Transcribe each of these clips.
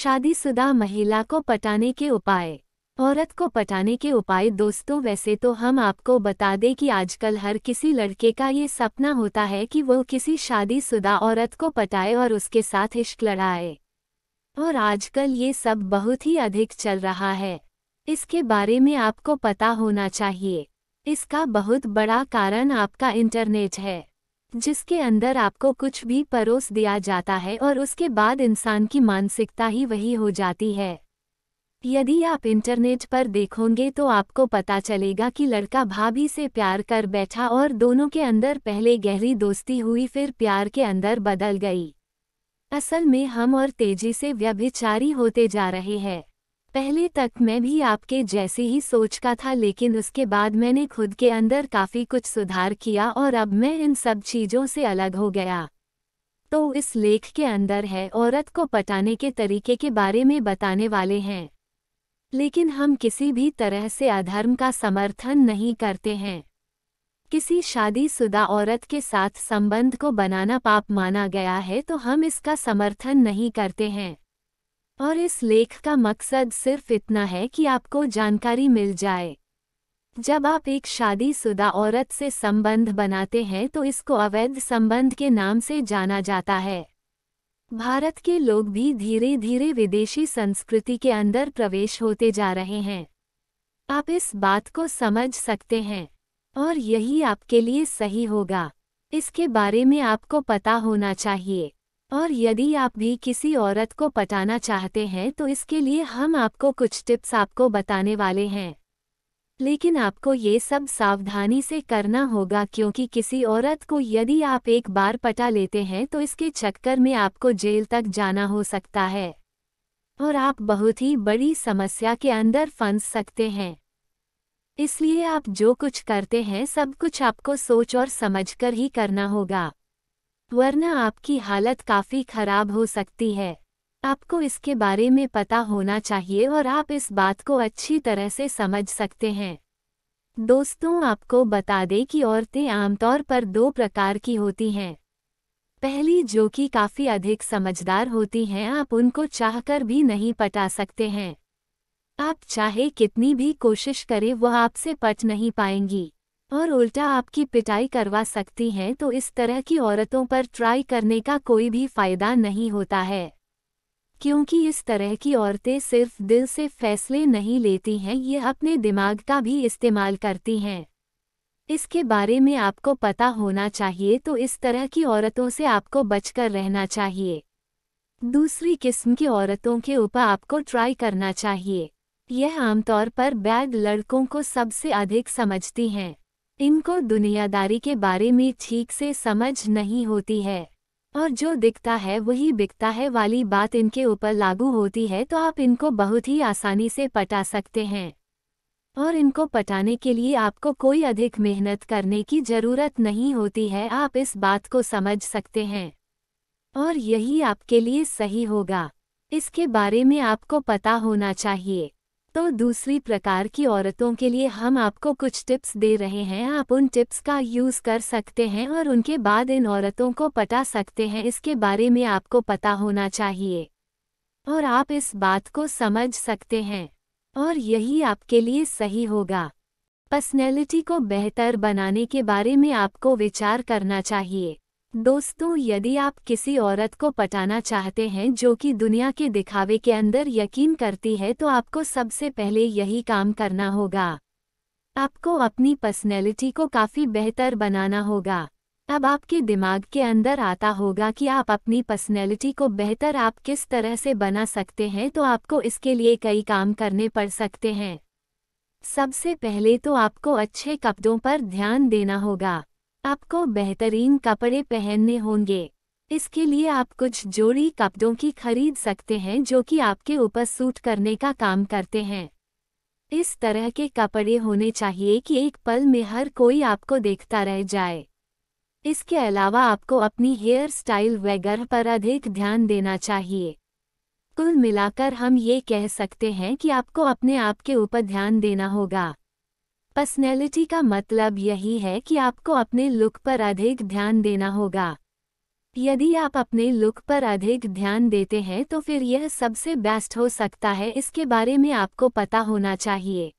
शादीशुदा महिला को पटाने के उपाय औरत को पटाने के उपाय दोस्तों वैसे तो हम आपको बता दें कि आजकल हर किसी लड़के का ये सपना होता है कि वो किसी शादीशुदा औरत को पटाए और उसके साथ इश्क लड़ाए और आजकल ये सब बहुत ही अधिक चल रहा है इसके बारे में आपको पता होना चाहिए इसका बहुत बड़ा कारण आपका इंटरनेट है जिसके अंदर आपको कुछ भी परोस दिया जाता है और उसके बाद इंसान की मानसिकता ही वही हो जाती है यदि आप इंटरनेट पर देखोगे तो आपको पता चलेगा कि लड़का भाभी से प्यार कर बैठा और दोनों के अंदर पहले गहरी दोस्ती हुई फिर प्यार के अंदर बदल गई असल में हम और तेजी से व्यभिचारी होते जा रहे हैं पहले तक मैं भी आपके जैसे ही सोच का था लेकिन उसके बाद मैंने खुद के अंदर काफ़ी कुछ सुधार किया और अब मैं इन सब चीज़ों से अलग हो गया तो इस लेख के अंदर है औरत को पटाने के तरीके के बारे में बताने वाले हैं लेकिन हम किसी भी तरह से अधर्म का समर्थन नहीं करते हैं किसी शादीशुदा औरत के साथ संबंध को बनाना पाप माना गया है तो हम इसका समर्थन नहीं करते हैं और इस लेख का मकसद सिर्फ इतना है कि आपको जानकारी मिल जाए जब आप एक शादीशुदा औरत से संबंध बनाते हैं तो इसको अवैध संबंध के नाम से जाना जाता है भारत के लोग भी धीरे धीरे विदेशी संस्कृति के अंदर प्रवेश होते जा रहे हैं आप इस बात को समझ सकते हैं और यही आपके लिए सही होगा इसके बारे में आपको पता होना चाहिए और यदि आप भी किसी औरत को पटाना चाहते हैं तो इसके लिए हम आपको कुछ टिप्स आपको बताने वाले हैं लेकिन आपको ये सब सावधानी से करना होगा क्योंकि किसी औरत को यदि आप एक बार पटा लेते हैं तो इसके चक्कर में आपको जेल तक जाना हो सकता है और आप बहुत ही बड़ी समस्या के अंदर फंस सकते हैं इसलिए आप जो कुछ करते हैं सब कुछ आपको सोच और समझकर ही करना होगा वरना आपकी हालत काफ़ी खराब हो सकती है आपको इसके बारे में पता होना चाहिए और आप इस बात को अच्छी तरह से समझ सकते हैं दोस्तों आपको बता दें कि औरतें आमतौर पर दो प्रकार की होती हैं पहली जो कि काफ़ी अधिक समझदार होती हैं आप उनको चाहकर भी नहीं पटा सकते हैं आप चाहे कितनी भी कोशिश करें वह आपसे पट नहीं पाएंगी और उल्टा आपकी पिटाई करवा सकती हैं तो इस तरह की औरतों पर ट्राई करने का कोई भी फायदा नहीं होता है क्योंकि इस तरह की औरतें सिर्फ दिल से फैसले नहीं लेती हैं ये अपने दिमाग का भी इस्तेमाल करती हैं इसके बारे में आपको पता होना चाहिए तो इस तरह की औरतों से आपको बचकर रहना चाहिए दूसरी किस्म की औरतों के ऊपर आपको ट्राई करना चाहिए यह आमतौर पर बैड लड़कों को सबसे अधिक समझती हैं इनको दुनियादारी के बारे में ठीक से समझ नहीं होती है और जो दिखता है वही बिकता है वाली बात इनके ऊपर लागू होती है तो आप इनको बहुत ही आसानी से पटा सकते हैं और इनको पटाने के लिए आपको कोई अधिक मेहनत करने की ज़रूरत नहीं होती है आप इस बात को समझ सकते हैं और यही आपके लिए सही होगा इसके बारे में आपको पता होना चाहिए तो दूसरी प्रकार की औरतों के लिए हम आपको कुछ टिप्स दे रहे हैं आप उन टिप्स का यूज़ कर सकते हैं और उनके बाद इन औरतों को पटा सकते हैं इसके बारे में आपको पता होना चाहिए और आप इस बात को समझ सकते हैं और यही आपके लिए सही होगा पर्सनैलिटी को बेहतर बनाने के बारे में आपको विचार करना चाहिए दोस्तों यदि आप किसी औरत को पटाना चाहते हैं जो कि दुनिया के दिखावे के अंदर यकीन करती है तो आपको सबसे पहले यही काम करना होगा आपको अपनी पर्सनैलिटी को काफ़ी बेहतर बनाना होगा अब आपके दिमाग के अंदर आता होगा कि आप अपनी पर्सनैलिटी को बेहतर आप किस तरह से बना सकते हैं तो आपको इसके लिए कई काम करने पड़ सकते हैं सबसे पहले तो आपको अच्छे कपड़ों पर ध्यान देना होगा आपको बेहतरीन कपड़े पहनने होंगे इसके लिए आप कुछ जोड़ी कपड़ों की खरीद सकते हैं जो कि आपके ऊपर सूट करने का काम करते हैं इस तरह के कपड़े होने चाहिए कि एक पल में हर कोई आपको देखता रह जाए इसके अलावा आपको अपनी हेयर स्टाइल वगैरह पर अधिक ध्यान देना चाहिए कुल मिलाकर हम ये कह सकते हैं कि आपको अपने आप के ऊपर ध्यान देना होगा पर्सनैलिटी का मतलब यही है कि आपको अपने लुक पर अधिक ध्यान देना होगा यदि आप अपने लुक पर अधिक ध्यान देते हैं तो फिर यह सबसे बेस्ट हो सकता है इसके बारे में आपको पता होना चाहिए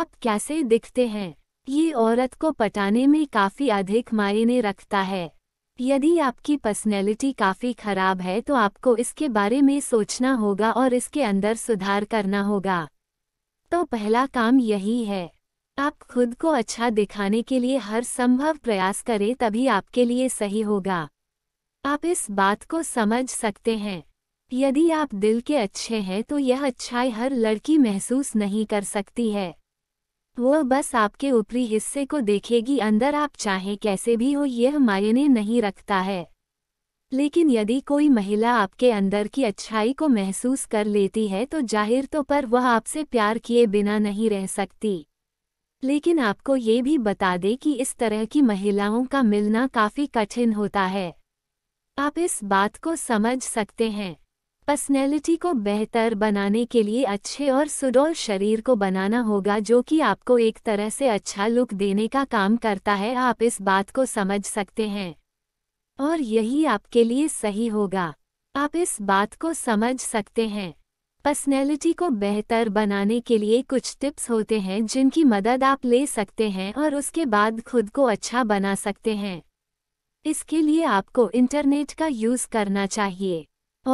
आप कैसे दिखते हैं ये औरत को पटाने में काफ़ी अधिक मायने रखता है यदि आपकी पर्सनैलिटी काफ़ी खराब है तो आपको इसके बारे में सोचना होगा और इसके अंदर सुधार करना होगा तो पहला काम यही है आप खुद को अच्छा दिखाने के लिए हर संभव प्रयास करें तभी आपके लिए सही होगा आप इस बात को समझ सकते हैं यदि आप दिल के अच्छे हैं तो यह अच्छाई हर लड़की महसूस नहीं कर सकती है वह बस आपके ऊपरी हिस्से को देखेगी अंदर आप चाहे कैसे भी हो यह मायने नहीं रखता है लेकिन यदि कोई महिला आपके अंदर की अच्छाई को महसूस कर लेती है तो जाहिर तो पर वह आपसे प्यार किए बिना नहीं रह सकती लेकिन आपको ये भी बता दें कि इस तरह की महिलाओं का मिलना काफ़ी कठिन होता है आप इस बात को समझ सकते हैं पर्सनैलिटी को बेहतर बनाने के लिए अच्छे और सुडौल शरीर को बनाना होगा जो कि आपको एक तरह से अच्छा लुक देने का काम करता है आप इस बात को समझ सकते हैं और यही आपके लिए सही होगा आप इस बात को समझ सकते हैं पर्सनैलिटी को बेहतर बनाने के लिए कुछ टिप्स होते हैं जिनकी मदद आप ले सकते हैं और उसके बाद खुद को अच्छा बना सकते हैं इसके लिए आपको इंटरनेट का यूज़ करना चाहिए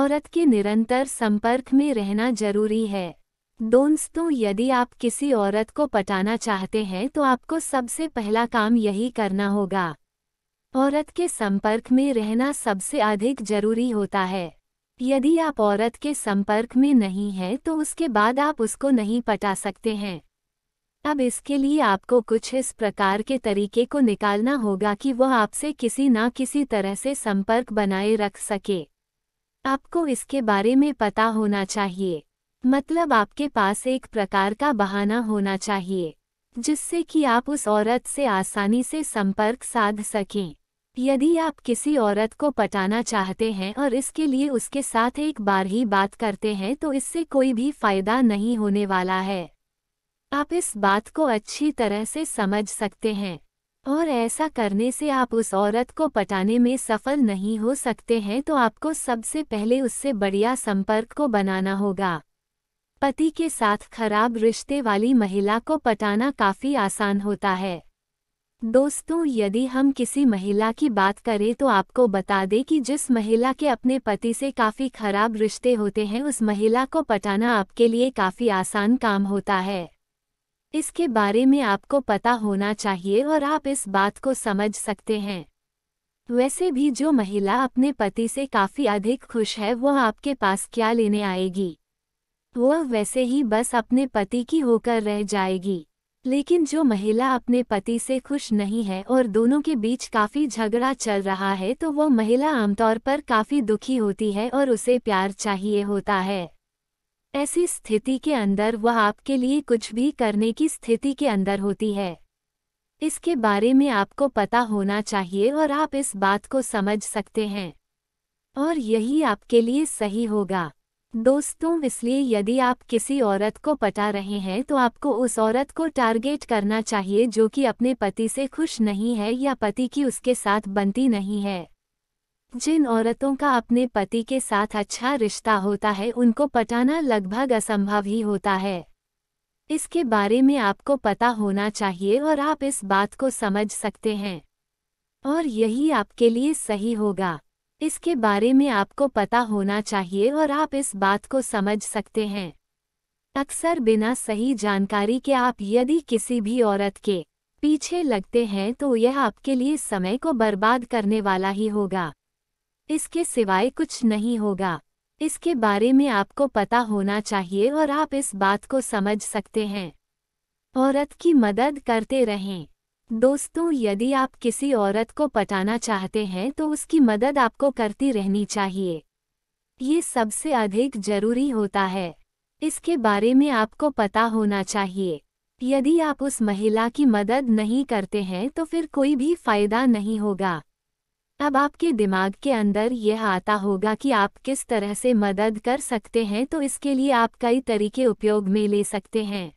औरत के निरंतर संपर्क में रहना जरूरी है दोस्तों यदि आप किसी औरत को पटाना चाहते हैं तो आपको सबसे पहला काम यही करना होगा औरत के संपर्क में रहना सबसे अधिक जरूरी होता है यदि आप औरत के संपर्क में नहीं हैं तो उसके बाद आप उसको नहीं पटा सकते हैं अब इसके लिए आपको कुछ इस प्रकार के तरीके को निकालना होगा कि वह आपसे किसी ना किसी तरह से संपर्क बनाए रख सके आपको इसके बारे में पता होना चाहिए मतलब आपके पास एक प्रकार का बहाना होना चाहिए जिससे कि आप उस औरत से आसानी से संपर्क साध सकें यदि आप किसी औरत को पटाना चाहते हैं और इसके लिए उसके साथ एक बार ही बात करते हैं तो इससे कोई भी फायदा नहीं होने वाला है आप इस बात को अच्छी तरह से समझ सकते हैं और ऐसा करने से आप उस औरत को पटाने में सफल नहीं हो सकते हैं तो आपको सबसे पहले उससे बढ़िया संपर्क को बनाना होगा पति के साथ खराब रिश्ते वाली महिला को पटाना काफ़ी आसान होता है दोस्तों यदि हम किसी महिला की बात करें तो आपको बता दें कि जिस महिला के अपने पति से काफ़ी खराब रिश्ते होते हैं उस महिला को पटाना आपके लिए काफ़ी आसान काम होता है इसके बारे में आपको पता होना चाहिए और आप इस बात को समझ सकते हैं वैसे भी जो महिला अपने पति से काफ़ी अधिक खुश है वह आपके पास क्या लेने आएगी वह वैसे ही बस अपने पति की होकर रह जाएगी लेकिन जो महिला अपने पति से खुश नहीं है और दोनों के बीच काफ़ी झगड़ा चल रहा है तो वो महिला आमतौर पर काफ़ी दुखी होती है और उसे प्यार चाहिए होता है ऐसी स्थिति के अंदर वह आपके लिए कुछ भी करने की स्थिति के अंदर होती है इसके बारे में आपको पता होना चाहिए और आप इस बात को समझ सकते हैं और यही आपके लिए सही होगा दोस्तों इसलिए यदि आप किसी औरत को पटा रहे हैं तो आपको उस औरत को टारगेट करना चाहिए जो कि अपने पति से खुश नहीं है या पति की उसके साथ बनती नहीं है जिन औरतों का अपने पति के साथ अच्छा रिश्ता होता है उनको पटाना लगभग असंभव ही होता है इसके बारे में आपको पता होना चाहिए और आप इस बात को समझ सकते हैं और यही आपके लिए सही होगा इसके बारे में आपको पता होना चाहिए और आप इस बात को समझ सकते हैं अक्सर बिना सही जानकारी के आप यदि किसी भी औरत के पीछे लगते हैं तो यह आपके लिए समय को बर्बाद करने वाला ही होगा इसके सिवाय कुछ नहीं होगा इसके बारे में आपको पता होना चाहिए और आप इस बात को समझ सकते हैं औरत की मदद करते रहें दोस्तों यदि आप किसी औरत को पटाना चाहते हैं तो उसकी मदद आपको करती रहनी चाहिए ये सबसे अधिक जरूरी होता है इसके बारे में आपको पता होना चाहिए यदि आप उस महिला की मदद नहीं करते हैं तो फिर कोई भी फायदा नहीं होगा अब आपके दिमाग के अंदर यह आता होगा कि आप किस तरह से मदद कर सकते हैं तो इसके लिए आप कई तरीके उपयोग में ले सकते हैं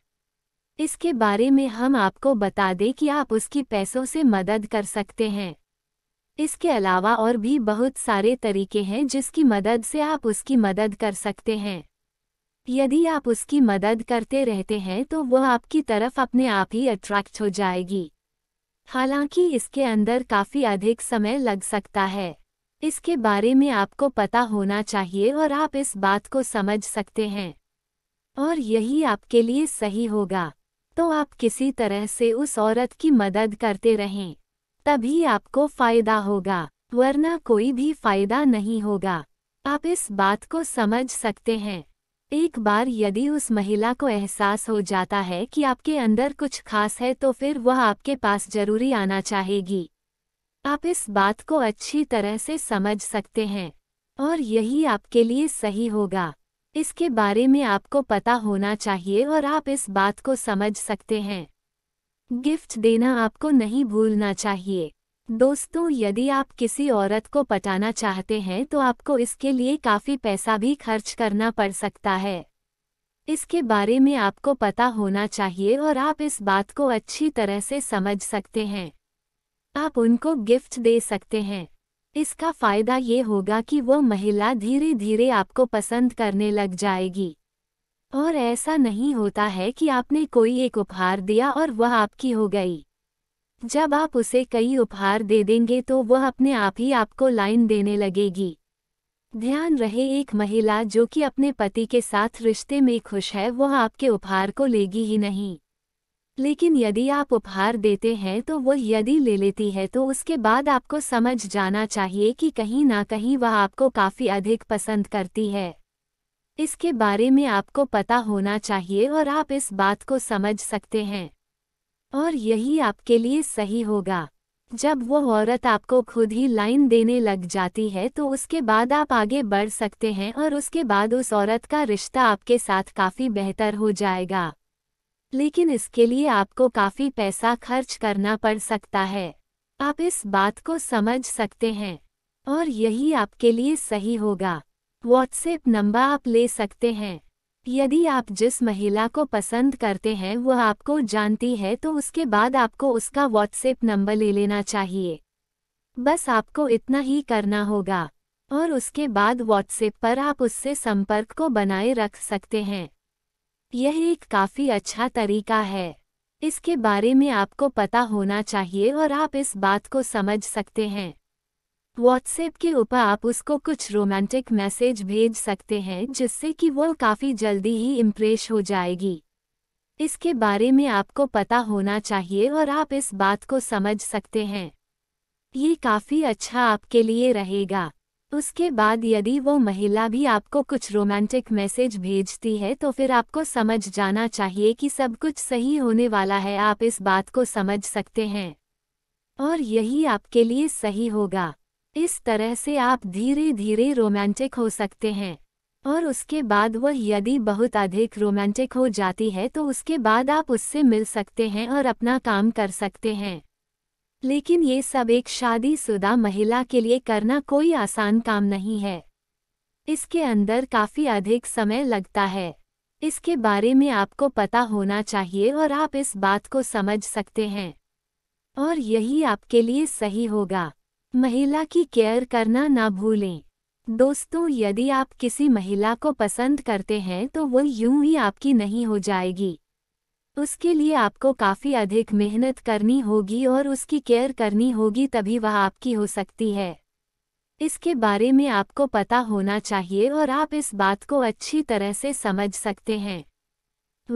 इसके बारे में हम आपको बता दें कि आप उसकी पैसों से मदद कर सकते हैं इसके अलावा और भी बहुत सारे तरीके हैं जिसकी मदद से आप उसकी मदद कर सकते हैं यदि आप उसकी मदद करते रहते हैं तो वह आपकी तरफ अपने आप ही अट्रैक्ट हो जाएगी हालांकि इसके अंदर काफ़ी अधिक समय लग सकता है इसके बारे में आपको पता होना चाहिए और आप इस बात को समझ सकते हैं और यही आपके लिए सही होगा तो आप किसी तरह से उस औरत की मदद करते रहें तभी आपको फ़ायदा होगा वरना कोई भी फ़ायदा नहीं होगा आप इस बात को समझ सकते हैं एक बार यदि उस महिला को एहसास हो जाता है कि आपके अंदर कुछ खास है तो फिर वह आपके पास जरूरी आना चाहेगी आप इस बात को अच्छी तरह से समझ सकते हैं और यही आपके लिए सही होगा इसके बारे में आपको पता होना चाहिए और आप इस बात को समझ सकते हैं गिफ्ट देना आपको नहीं भूलना चाहिए दोस्तों यदि आप किसी औरत को पटाना चाहते हैं तो आपको इसके लिए काफ़ी पैसा भी खर्च करना पड़ सकता है इसके बारे में आपको पता होना चाहिए और आप इस बात को अच्छी तरह से समझ सकते हैं आप उनको गिफ्ट दे सकते हैं इसका फायदा ये होगा कि वह महिला धीरे धीरे आपको पसंद करने लग जाएगी और ऐसा नहीं होता है कि आपने कोई एक उपहार दिया और वह आपकी हो गई जब आप उसे कई उपहार दे देंगे तो वह अपने आप ही आपको लाइन देने लगेगी ध्यान रहे एक महिला जो कि अपने पति के साथ रिश्ते में खुश है वह आपके उपहार को लेगी ही नहीं लेकिन यदि आप उपहार देते हैं तो वह यदि ले लेती है तो उसके बाद आपको समझ जाना चाहिए कि कहीं ना कहीं वह आपको काफ़ी अधिक पसंद करती है इसके बारे में आपको पता होना चाहिए और आप इस बात को समझ सकते हैं और यही आपके लिए सही होगा जब वो औरत आपको खुद ही लाइन देने लग जाती है तो उसके बाद आप आगे बढ़ सकते हैं और उसके बाद उस औरत का रिश्ता आपके साथ काफ़ी बेहतर हो जाएगा लेकिन इसके लिए आपको काफ़ी पैसा खर्च करना पड़ सकता है आप इस बात को समझ सकते हैं और यही आपके लिए सही होगा व्हाट्सएप नंबर आप ले सकते हैं यदि आप जिस महिला को पसंद करते हैं वह आपको जानती है तो उसके बाद आपको उसका व्हाट्सएप नंबर ले लेना चाहिए बस आपको इतना ही करना होगा और उसके बाद व्हाट्सएप पर आप उससे संपर्क को बनाए रख सकते हैं यह एक काफ़ी अच्छा तरीका है इसके बारे में आपको पता होना चाहिए और आप इस बात को समझ सकते हैं व्हाट्सएप के ऊपर आप उसको कुछ रोमांटिक मैसेज भेज सकते हैं जिससे कि वो काफ़ी जल्दी ही इम्प्रेस हो जाएगी इसके बारे में आपको पता होना चाहिए और आप इस बात को समझ सकते हैं ये काफ़ी अच्छा आपके लिए रहेगा उसके बाद यदि वो महिला भी आपको कुछ रोमांटिक मैसेज भेजती है तो फिर आपको समझ जाना चाहिए कि सब कुछ सही होने वाला है आप इस बात को समझ सकते हैं और यही आपके लिए सही होगा इस तरह से आप धीरे धीरे रोमांटिक हो सकते हैं और उसके बाद वह यदि बहुत अधिक रोमांटिक हो जाती है तो उसके बाद आप उससे मिल सकते हैं और अपना काम कर सकते हैं लेकिन ये सब एक शादीशुदा महिला के लिए करना कोई आसान काम नहीं है इसके अंदर काफ़ी अधिक समय लगता है इसके बारे में आपको पता होना चाहिए और आप इस बात को समझ सकते हैं और यही आपके लिए सही होगा महिला की केयर करना ना भूलें दोस्तों यदि आप किसी महिला को पसंद करते हैं तो वो यूं ही आपकी नहीं हो जाएगी उसके लिए आपको काफ़ी अधिक मेहनत करनी होगी और उसकी केयर करनी होगी तभी वह आपकी हो सकती है इसके बारे में आपको पता होना चाहिए और आप इस बात को अच्छी तरह से समझ सकते हैं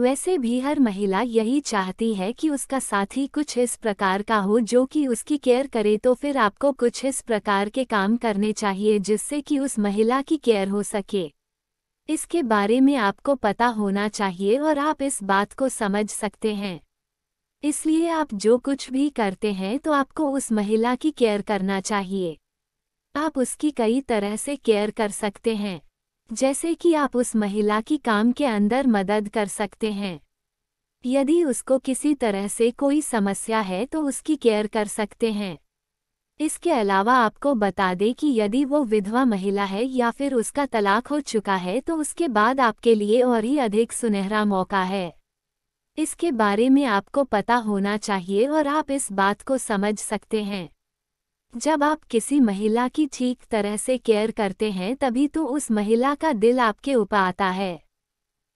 वैसे भी हर महिला यही चाहती है कि उसका साथी कुछ इस प्रकार का हो जो कि उसकी केयर करे तो फिर आपको कुछ इस प्रकार के काम करने चाहिए जिससे कि उस महिला की केयर हो सके इसके बारे में आपको पता होना चाहिए और आप इस बात को समझ सकते हैं इसलिए आप जो कुछ भी करते हैं तो आपको उस महिला की केयर करना चाहिए आप उसकी कई तरह से केयर कर सकते हैं जैसे कि आप उस महिला की काम के अंदर मदद कर सकते हैं यदि उसको किसी तरह से कोई समस्या है तो उसकी केयर कर सकते हैं इसके अलावा आपको बता दें कि यदि वो विधवा महिला है या फिर उसका तलाक हो चुका है तो उसके बाद आपके लिए और ही अधिक सुनहरा मौका है इसके बारे में आपको पता होना चाहिए और आप इस बात को समझ सकते हैं जब आप किसी महिला की ठीक तरह से केयर करते हैं तभी तो उस महिला का दिल आपके ऊपर आता है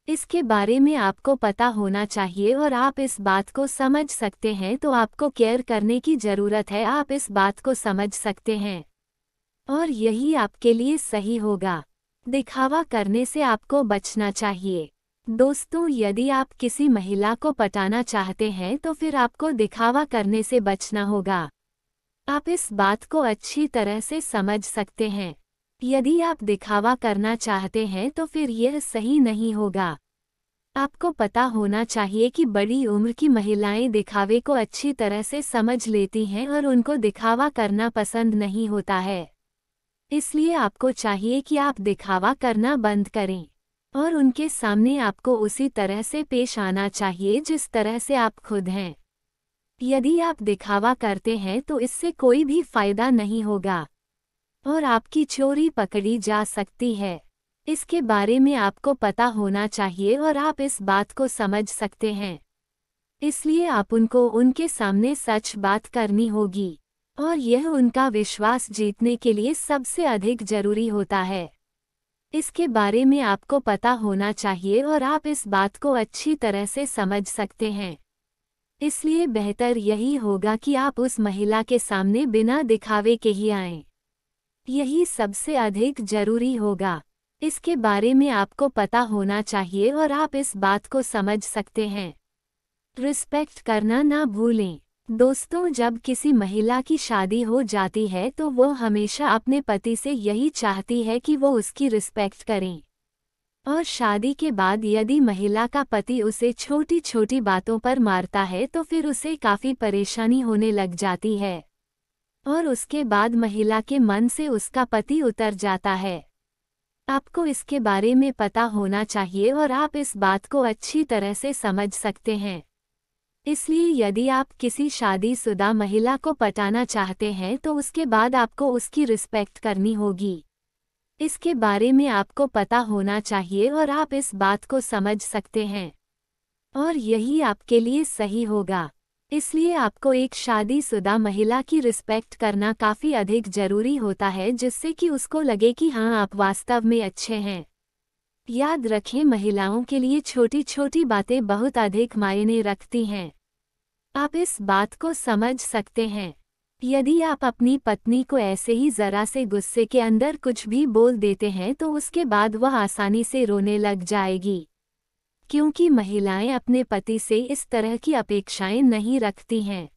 इसके बारे में आपको पता होना चाहिए और आप इस बात को समझ सकते हैं तो आपको केयर करने की ज़रूरत है आप इस बात को समझ सकते हैं और यही आपके लिए सही होगा दिखावा करने से आपको बचना चाहिए दोस्तों यदि आप किसी महिला को पटाना चाहते हैं तो फिर आपको दिखावा करने से बचना होगा आप इस बात को अच्छी तरह से समझ सकते हैं यदि आप दिखावा करना चाहते हैं तो फिर यह सही नहीं होगा आपको पता होना चाहिए कि बड़ी उम्र की महिलाएं दिखावे को अच्छी तरह से समझ लेती हैं और उनको दिखावा करना पसंद नहीं होता है इसलिए आपको चाहिए कि आप दिखावा करना बंद करें और उनके सामने आपको उसी तरह से पेश आना चाहिए जिस तरह से आप खुद हैं यदि आप दिखावा करते हैं तो इससे कोई भी फायदा नहीं होगा और आपकी चोरी पकड़ी जा सकती है इसके बारे में आपको पता होना चाहिए और आप इस बात को समझ सकते हैं इसलिए आप उनको उनके सामने सच बात करनी होगी और यह उनका विश्वास जीतने के लिए सबसे अधिक जरूरी होता है इसके बारे में आपको पता होना चाहिए और आप इस बात को अच्छी तरह से समझ सकते हैं इसलिए बेहतर यही होगा कि आप उस महिला के सामने बिना दिखावे के ही आएं। यही सबसे अधिक जरूरी होगा इसके बारे में आपको पता होना चाहिए और आप इस बात को समझ सकते हैं रिस्पेक्ट करना ना भूलें दोस्तों जब किसी महिला की शादी हो जाती है तो वो हमेशा अपने पति से यही चाहती है कि वो उसकी रिस्पेक्ट करें और शादी के बाद यदि महिला का पति उसे छोटी छोटी बातों पर मारता है तो फिर उसे काफ़ी परेशानी होने लग जाती है और उसके बाद महिला के मन से उसका पति उतर जाता है आपको इसके बारे में पता होना चाहिए और आप इस बात को अच्छी तरह से समझ सकते हैं इसलिए यदि आप किसी शादीशुदा महिला को पटाना चाहते हैं तो उसके बाद आपको उसकी रिस्पेक्ट करनी होगी इसके बारे में आपको पता होना चाहिए और आप इस बात को समझ सकते हैं और यही आपके लिए सही होगा इसलिए आपको एक शादीशुदा महिला की रिस्पेक्ट करना काफ़ी अधिक जरूरी होता है जिससे कि उसको लगे कि हाँ आप वास्तव में अच्छे हैं याद रखें महिलाओं के लिए छोटी छोटी बातें बहुत अधिक मायने रखती हैं आप इस बात को समझ सकते हैं यदि आप अपनी पत्नी को ऐसे ही ज़रा से गुस्से के अंदर कुछ भी बोल देते हैं तो उसके बाद वह आसानी से रोने लग जाएगी क्योंकि महिलाएं अपने पति से इस तरह की अपेक्षाएं नहीं रखती हैं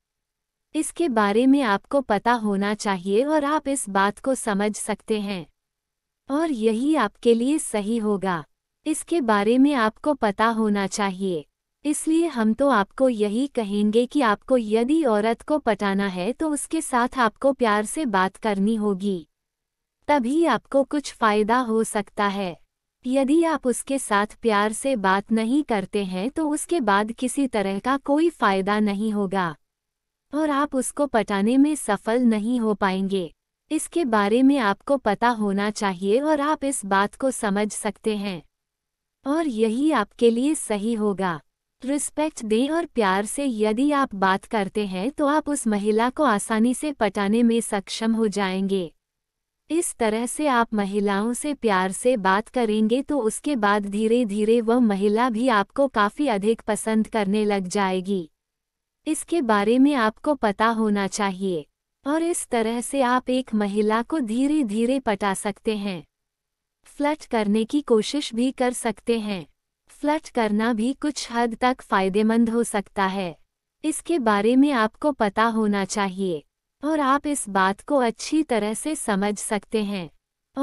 इसके बारे में आपको पता होना चाहिए और आप इस बात को समझ सकते हैं और यही आपके लिए सही होगा इसके बारे में आपको पता होना चाहिए इसलिए हम तो आपको यही कहेंगे कि आपको यदि औरत को पटाना है तो उसके साथ आपको प्यार से बात करनी होगी तभी आपको कुछ फ़ायदा हो सकता है यदि आप उसके साथ प्यार से बात नहीं करते हैं तो उसके बाद किसी तरह का कोई फायदा नहीं होगा और आप उसको पटाने में सफल नहीं हो पाएंगे इसके बारे में आपको पता होना चाहिए और आप इस बात को समझ सकते हैं और यही आपके लिए सही होगा रिस्पेक्ट दें और प्यार से यदि आप बात करते हैं तो आप उस महिला को आसानी से पटाने में सक्षम हो जाएंगे इस तरह से आप महिलाओं से प्यार से बात करेंगे तो उसके बाद धीरे धीरे वह महिला भी आपको काफ़ी अधिक पसंद करने लग जाएगी इसके बारे में आपको पता होना चाहिए और इस तरह से आप एक महिला को धीरे धीरे पटा सकते हैं फ्लट करने की कोशिश भी कर सकते हैं फ्लट करना भी कुछ हद तक फ़ायदेमंद हो सकता है इसके बारे में आपको पता होना चाहिए और आप इस बात को अच्छी तरह से समझ सकते हैं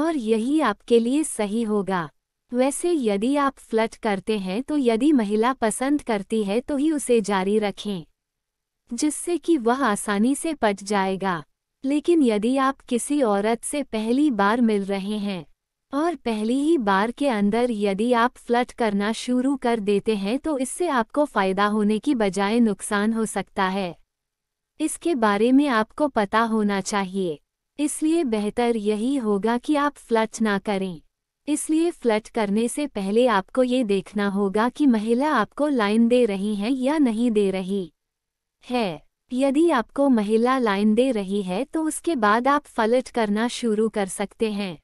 और यही आपके लिए सही होगा वैसे यदि आप फ्लट करते हैं तो यदि महिला पसंद करती है तो ही उसे जारी रखें जिससे कि वह आसानी से पट जाएगा लेकिन यदि आप किसी औरत से पहली बार मिल रहे हैं और पहली ही बार के अंदर यदि आप फ्लट करना शुरू कर देते हैं तो इससे आपको फ़ायदा होने की बजाय नुकसान हो सकता है इसके बारे में आपको पता होना चाहिए इसलिए बेहतर यही होगा कि आप फ्लट ना करें इसलिए फ्लट करने से पहले आपको ये देखना होगा कि महिला आपको लाइन दे रही है या नहीं दे रही है यदि आपको महिला लाइन दे रही है तो उसके बाद आप फ्लट करना शुरू कर सकते हैं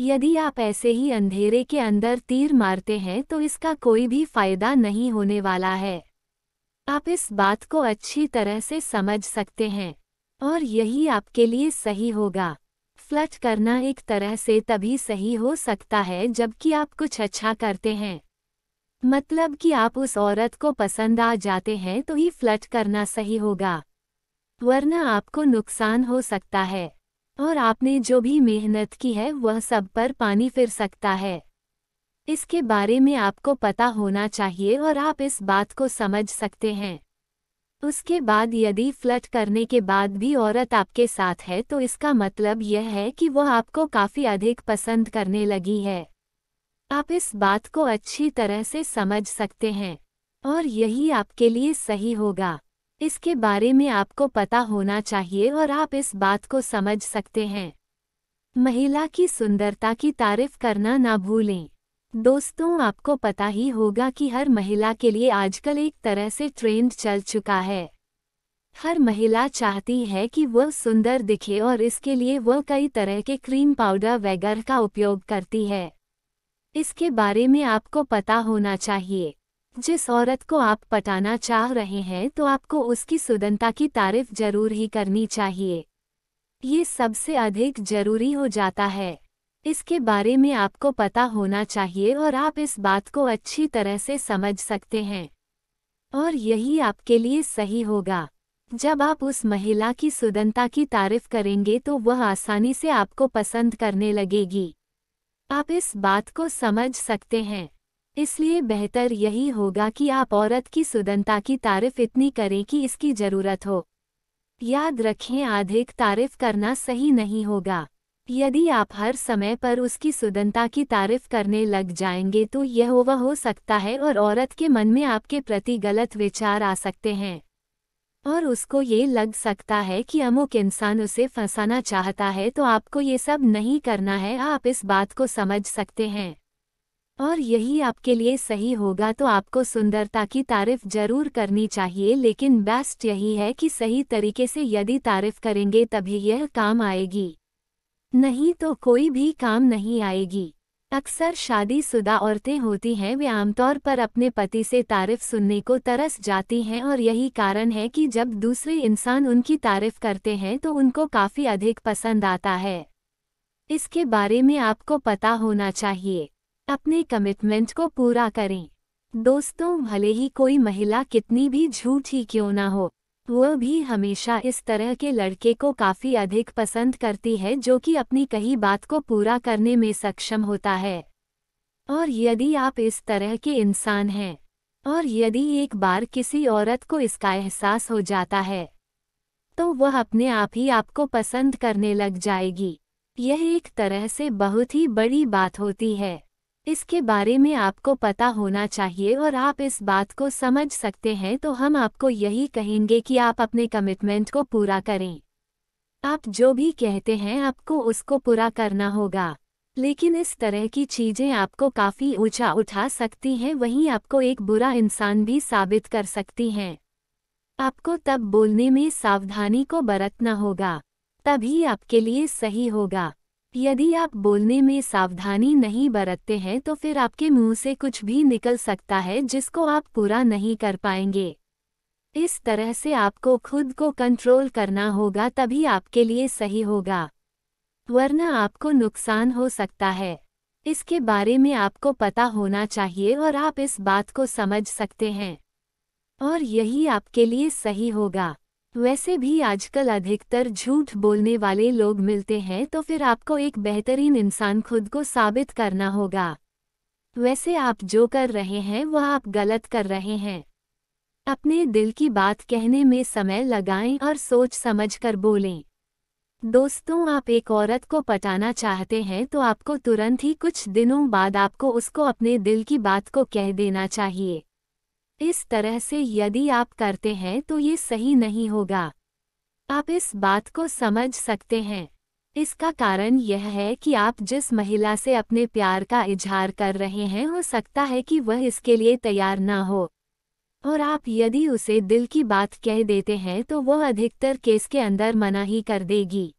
यदि आप ऐसे ही अंधेरे के अंदर तीर मारते हैं तो इसका कोई भी फायदा नहीं होने वाला है आप इस बात को अच्छी तरह से समझ सकते हैं और यही आपके लिए सही होगा फ्लट करना एक तरह से तभी सही हो सकता है जबकि आप कुछ अच्छा करते हैं मतलब कि आप उस औरत को पसंद आ जाते हैं तो ही फ्लट करना सही होगा वरना आपको नुकसान हो सकता है और आपने जो भी मेहनत की है वह सब पर पानी फिर सकता है इसके बारे में आपको पता होना चाहिए और आप इस बात को समझ सकते हैं उसके बाद यदि फ्लट करने के बाद भी औरत आपके साथ है तो इसका मतलब यह है कि वह आपको काफ़ी अधिक पसंद करने लगी है आप इस बात को अच्छी तरह से समझ सकते हैं और यही आपके लिए सही होगा इसके बारे में आपको पता होना चाहिए और आप इस बात को समझ सकते हैं महिला की सुंदरता की तारीफ करना ना भूलें दोस्तों आपको पता ही होगा कि हर महिला के लिए आजकल एक तरह से ट्रेंड चल चुका है हर महिला चाहती है कि वह सुंदर दिखे और इसके लिए वह कई तरह के क्रीम पाउडर वगैरह का उपयोग करती है इसके बारे में आपको पता होना चाहिए जिस औरत को आप पटाना चाह रहे हैं तो आपको उसकी सुदनता की तारीफ जरूर ही करनी चाहिए ये सबसे अधिक जरूरी हो जाता है इसके बारे में आपको पता होना चाहिए और आप इस बात को अच्छी तरह से समझ सकते हैं और यही आपके लिए सही होगा जब आप उस महिला की सुदनता की तारीफ करेंगे तो वह आसानी से आपको पसंद करने लगेगी आप इस बात को समझ सकते हैं इसलिए बेहतर यही होगा कि आप औरत की सुदनता की तारीफ इतनी करें कि इसकी ज़रूरत हो याद रखें आधिक तारीफ करना सही नहीं होगा यदि आप हर समय पर उसकी सुदनता की तारीफ करने लग जाएंगे तो यह वह हो सकता है और औरत के मन में आपके प्रति गलत विचार आ सकते हैं और उसको ये लग सकता है कि अमुक इंसान उसे फंसाना चाहता है तो आपको ये सब नहीं करना है आप इस बात को समझ सकते हैं और यही आपके लिए सही होगा तो आपको सुंदरता की तारीफ जरूर करनी चाहिए लेकिन बेस्ट यही है कि सही तरीके से यदि तारीफ करेंगे तभी यह काम आएगी नहीं तो कोई भी काम नहीं आएगी अक्सर शादीशुदा औरतें होती हैं वे आमतौर पर अपने पति से तारीफ सुनने को तरस जाती हैं और यही कारण है कि जब दूसरे इंसान उनकी तारीफ करते हैं तो उनको काफ़ी अधिक पसंद आता है इसके बारे में आपको पता होना चाहिए अपने कमिटमेंट को पूरा करें दोस्तों भले ही कोई महिला कितनी भी झूठी क्यों ना हो वह भी हमेशा इस तरह के लड़के को काफ़ी अधिक पसंद करती है जो कि अपनी कही बात को पूरा करने में सक्षम होता है और यदि आप इस तरह के इंसान हैं और यदि एक बार किसी औरत को इसका एहसास हो जाता है तो वह अपने आप ही आपको पसंद करने लग जाएगी यह एक तरह से बहुत ही बड़ी बात होती है इसके बारे में आपको पता होना चाहिए और आप इस बात को समझ सकते हैं तो हम आपको यही कहेंगे कि आप अपने कमिटमेंट को पूरा करें आप जो भी कहते हैं आपको उसको पूरा करना होगा लेकिन इस तरह की चीज़ें आपको काफ़ी ऊंचा उठा सकती हैं वहीं आपको एक बुरा इंसान भी साबित कर सकती हैं आपको तब बोलने में सावधानी को बरतना होगा तभी आपके लिए सही होगा यदि आप बोलने में सावधानी नहीं बरतते हैं तो फिर आपके मुंह से कुछ भी निकल सकता है जिसको आप पूरा नहीं कर पाएंगे इस तरह से आपको खुद को कंट्रोल करना होगा तभी आपके लिए सही होगा वरना आपको नुकसान हो सकता है इसके बारे में आपको पता होना चाहिए और आप इस बात को समझ सकते हैं और यही आपके लिए सही होगा वैसे भी आजकल अधिकतर झूठ बोलने वाले लोग मिलते हैं तो फिर आपको एक बेहतरीन इंसान खुद को साबित करना होगा वैसे आप जो कर रहे हैं वह आप गलत कर रहे हैं अपने दिल की बात कहने में समय लगाएं और सोच समझकर बोलें दोस्तों आप एक औरत को पटाना चाहते हैं तो आपको तुरंत ही कुछ दिनों बाद आपको उसको अपने दिल की बात को कह देना चाहिए इस तरह से यदि आप करते हैं तो ये सही नहीं होगा आप इस बात को समझ सकते हैं इसका कारण यह है कि आप जिस महिला से अपने प्यार का इजहार कर रहे हैं हो सकता है कि वह इसके लिए तैयार ना हो और आप यदि उसे दिल की बात कह देते हैं तो वह अधिकतर केस के अंदर मना ही कर देगी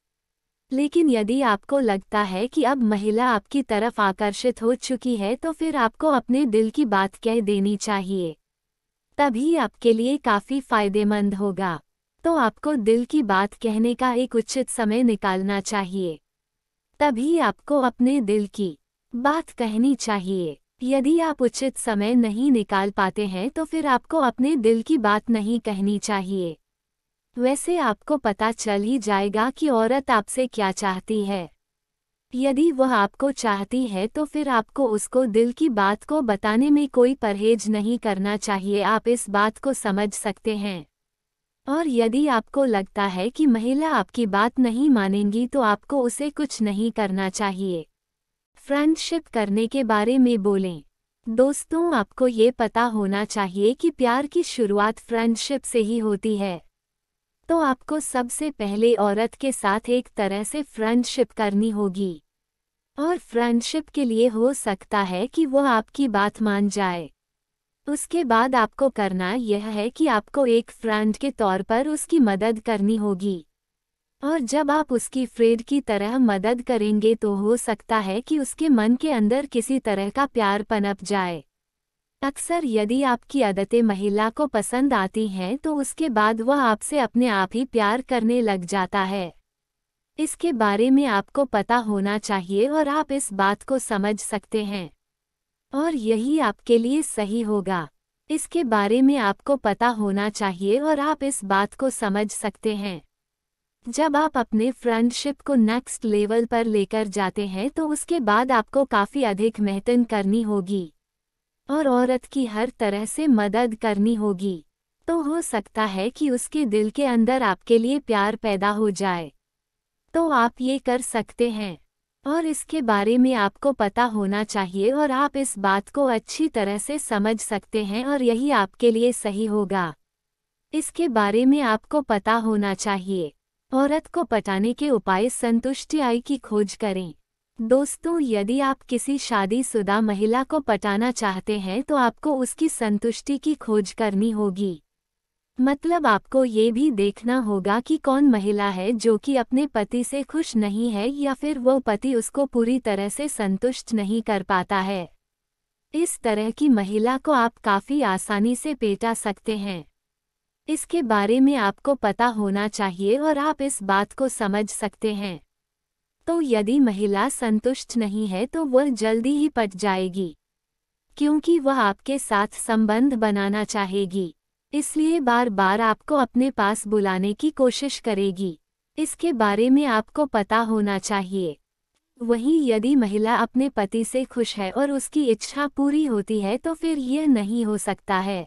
लेकिन यदि आपको लगता है कि अब महिला आपकी तरफ आकर्षित हो चुकी है तो फिर आपको अपने दिल की बात कह देनी चाहिए तभी आपके लिए काफ़ी फायदेमंद होगा तो आपको दिल की बात कहने का एक उचित समय निकालना चाहिए तभी आपको अपने दिल की बात कहनी चाहिए यदि आप उचित समय नहीं निकाल पाते हैं तो फिर आपको अपने दिल की बात नहीं कहनी चाहिए वैसे आपको पता चल ही जाएगा कि औरत आपसे क्या चाहती है यदि वह आपको चाहती है तो फिर आपको उसको दिल की बात को बताने में कोई परहेज नहीं करना चाहिए आप इस बात को समझ सकते हैं और यदि आपको लगता है कि महिला आपकी बात नहीं मानेंगी तो आपको उसे कुछ नहीं करना चाहिए फ्रेंडशिप करने के बारे में बोलें दोस्तों आपको ये पता होना चाहिए कि प्यार की शुरुआत फ्रेंडशिप से ही होती है तो आपको सबसे पहले औरत के साथ एक तरह से फ्रेंडशिप करनी होगी और फ्रेंडशिप के लिए हो सकता है कि वह आपकी बात मान जाए उसके बाद आपको करना यह है कि आपको एक फ्रेंड के तौर पर उसकी मदद करनी होगी और जब आप उसकी फ्रेड की तरह मदद करेंगे तो हो सकता है कि उसके मन के अंदर किसी तरह का प्यार पनप जाए अक्सर यदि आपकी आदतें महिला को पसंद आती हैं तो उसके बाद वह आपसे अपने आप ही प्यार करने लग जाता है इसके बारे में आपको पता होना चाहिए और आप इस बात को समझ सकते हैं और यही आपके लिए सही होगा इसके बारे में आपको पता होना चाहिए और आप इस बात को समझ सकते हैं जब आप अपने फ्रेंडशिप को नेक्स्ट लेवल पर लेकर जाते हैं तो उसके बाद आपको काफ़ी अधिक मेहनत करनी होगी और औरत की हर तरह से मदद करनी होगी तो हो सकता है कि उसके दिल के अंदर आपके लिए प्यार पैदा हो जाए तो आप ये कर सकते हैं और इसके बारे में आपको पता होना चाहिए और आप इस बात को अच्छी तरह से समझ सकते हैं और यही आपके लिए सही होगा इसके बारे में आपको पता होना चाहिए औरत को पटाने के उपाय संतुष्टि आई की खोज करें दोस्तों यदि आप किसी शादीशुदा महिला को पटाना चाहते हैं तो आपको उसकी संतुष्टि की खोज करनी होगी मतलब आपको ये भी देखना होगा कि कौन महिला है जो कि अपने पति से खुश नहीं है या फिर वो पति उसको पूरी तरह से संतुष्ट नहीं कर पाता है इस तरह की महिला को आप काफ़ी आसानी से पेटा सकते हैं इसके बारे में आपको पता होना चाहिए और आप इस बात को समझ सकते हैं तो यदि महिला संतुष्ट नहीं है तो वह जल्दी ही पट जाएगी क्योंकि वह आपके साथ संबंध बनाना चाहेगी इसलिए बार बार आपको अपने पास बुलाने की कोशिश करेगी इसके बारे में आपको पता होना चाहिए वहीं यदि महिला अपने पति से खुश है और उसकी इच्छा पूरी होती है तो फिर यह नहीं हो सकता है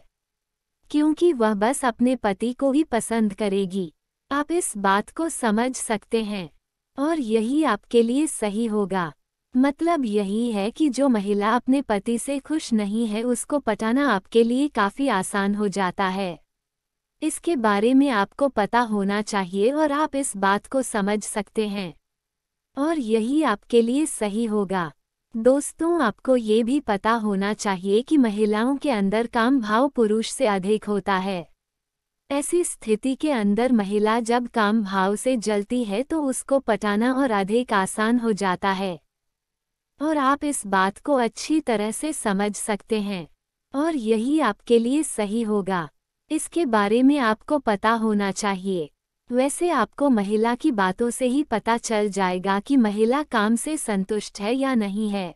क्योंकि वह बस अपने पति को ही पसंद करेगी आप इस बात को समझ सकते हैं और यही आपके लिए सही होगा मतलब यही है कि जो महिला अपने पति से खुश नहीं है उसको पटाना आपके लिए काफ़ी आसान हो जाता है इसके बारे में आपको पता होना चाहिए और आप इस बात को समझ सकते हैं और यही आपके लिए सही होगा दोस्तों आपको ये भी पता होना चाहिए कि महिलाओं के अंदर काम भाव पुरुष से अधिक होता है ऐसी स्थिति के अंदर महिला जब काम भाव से जलती है तो उसको पटाना और अधिक आसान हो जाता है और आप इस बात को अच्छी तरह से समझ सकते हैं और यही आपके लिए सही होगा इसके बारे में आपको पता होना चाहिए वैसे आपको महिला की बातों से ही पता चल जाएगा कि महिला काम से संतुष्ट है या नहीं है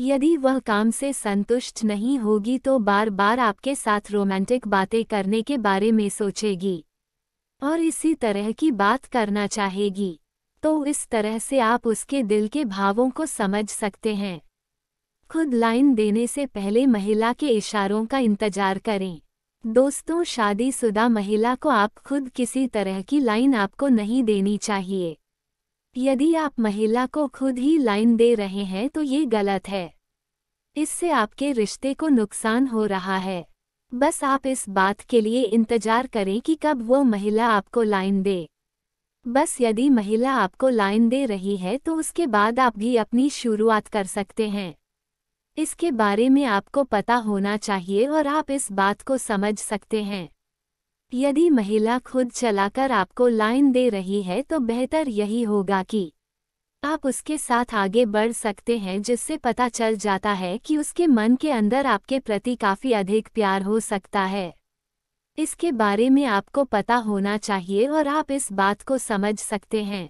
यदि वह काम से संतुष्ट नहीं होगी तो बार बार आपके साथ रोमांटिक बातें करने के बारे में सोचेगी और इसी तरह की बात करना चाहेगी तो इस तरह से आप उसके दिल के भावों को समझ सकते हैं खुद लाइन देने से पहले महिला के इशारों का इंतजार करें दोस्तों शादीशुदा महिला को आप खुद किसी तरह की लाइन आपको नहीं देनी चाहिए यदि आप महिला को खुद ही लाइन दे रहे हैं तो ये गलत है इससे आपके रिश्ते को नुकसान हो रहा है बस आप इस बात के लिए इंतजार करें कि कब वो महिला आपको लाइन दे बस यदि महिला आपको लाइन दे रही है तो उसके बाद आप भी अपनी शुरुआत कर सकते हैं इसके बारे में आपको पता होना चाहिए और आप इस बात को समझ सकते हैं यदि महिला खुद चलाकर आपको लाइन दे रही है तो बेहतर यही होगा कि आप उसके साथ आगे बढ़ सकते हैं जिससे पता चल जाता है कि उसके मन के अंदर आपके प्रति काफ़ी अधिक प्यार हो सकता है इसके बारे में आपको पता होना चाहिए और आप इस बात को समझ सकते हैं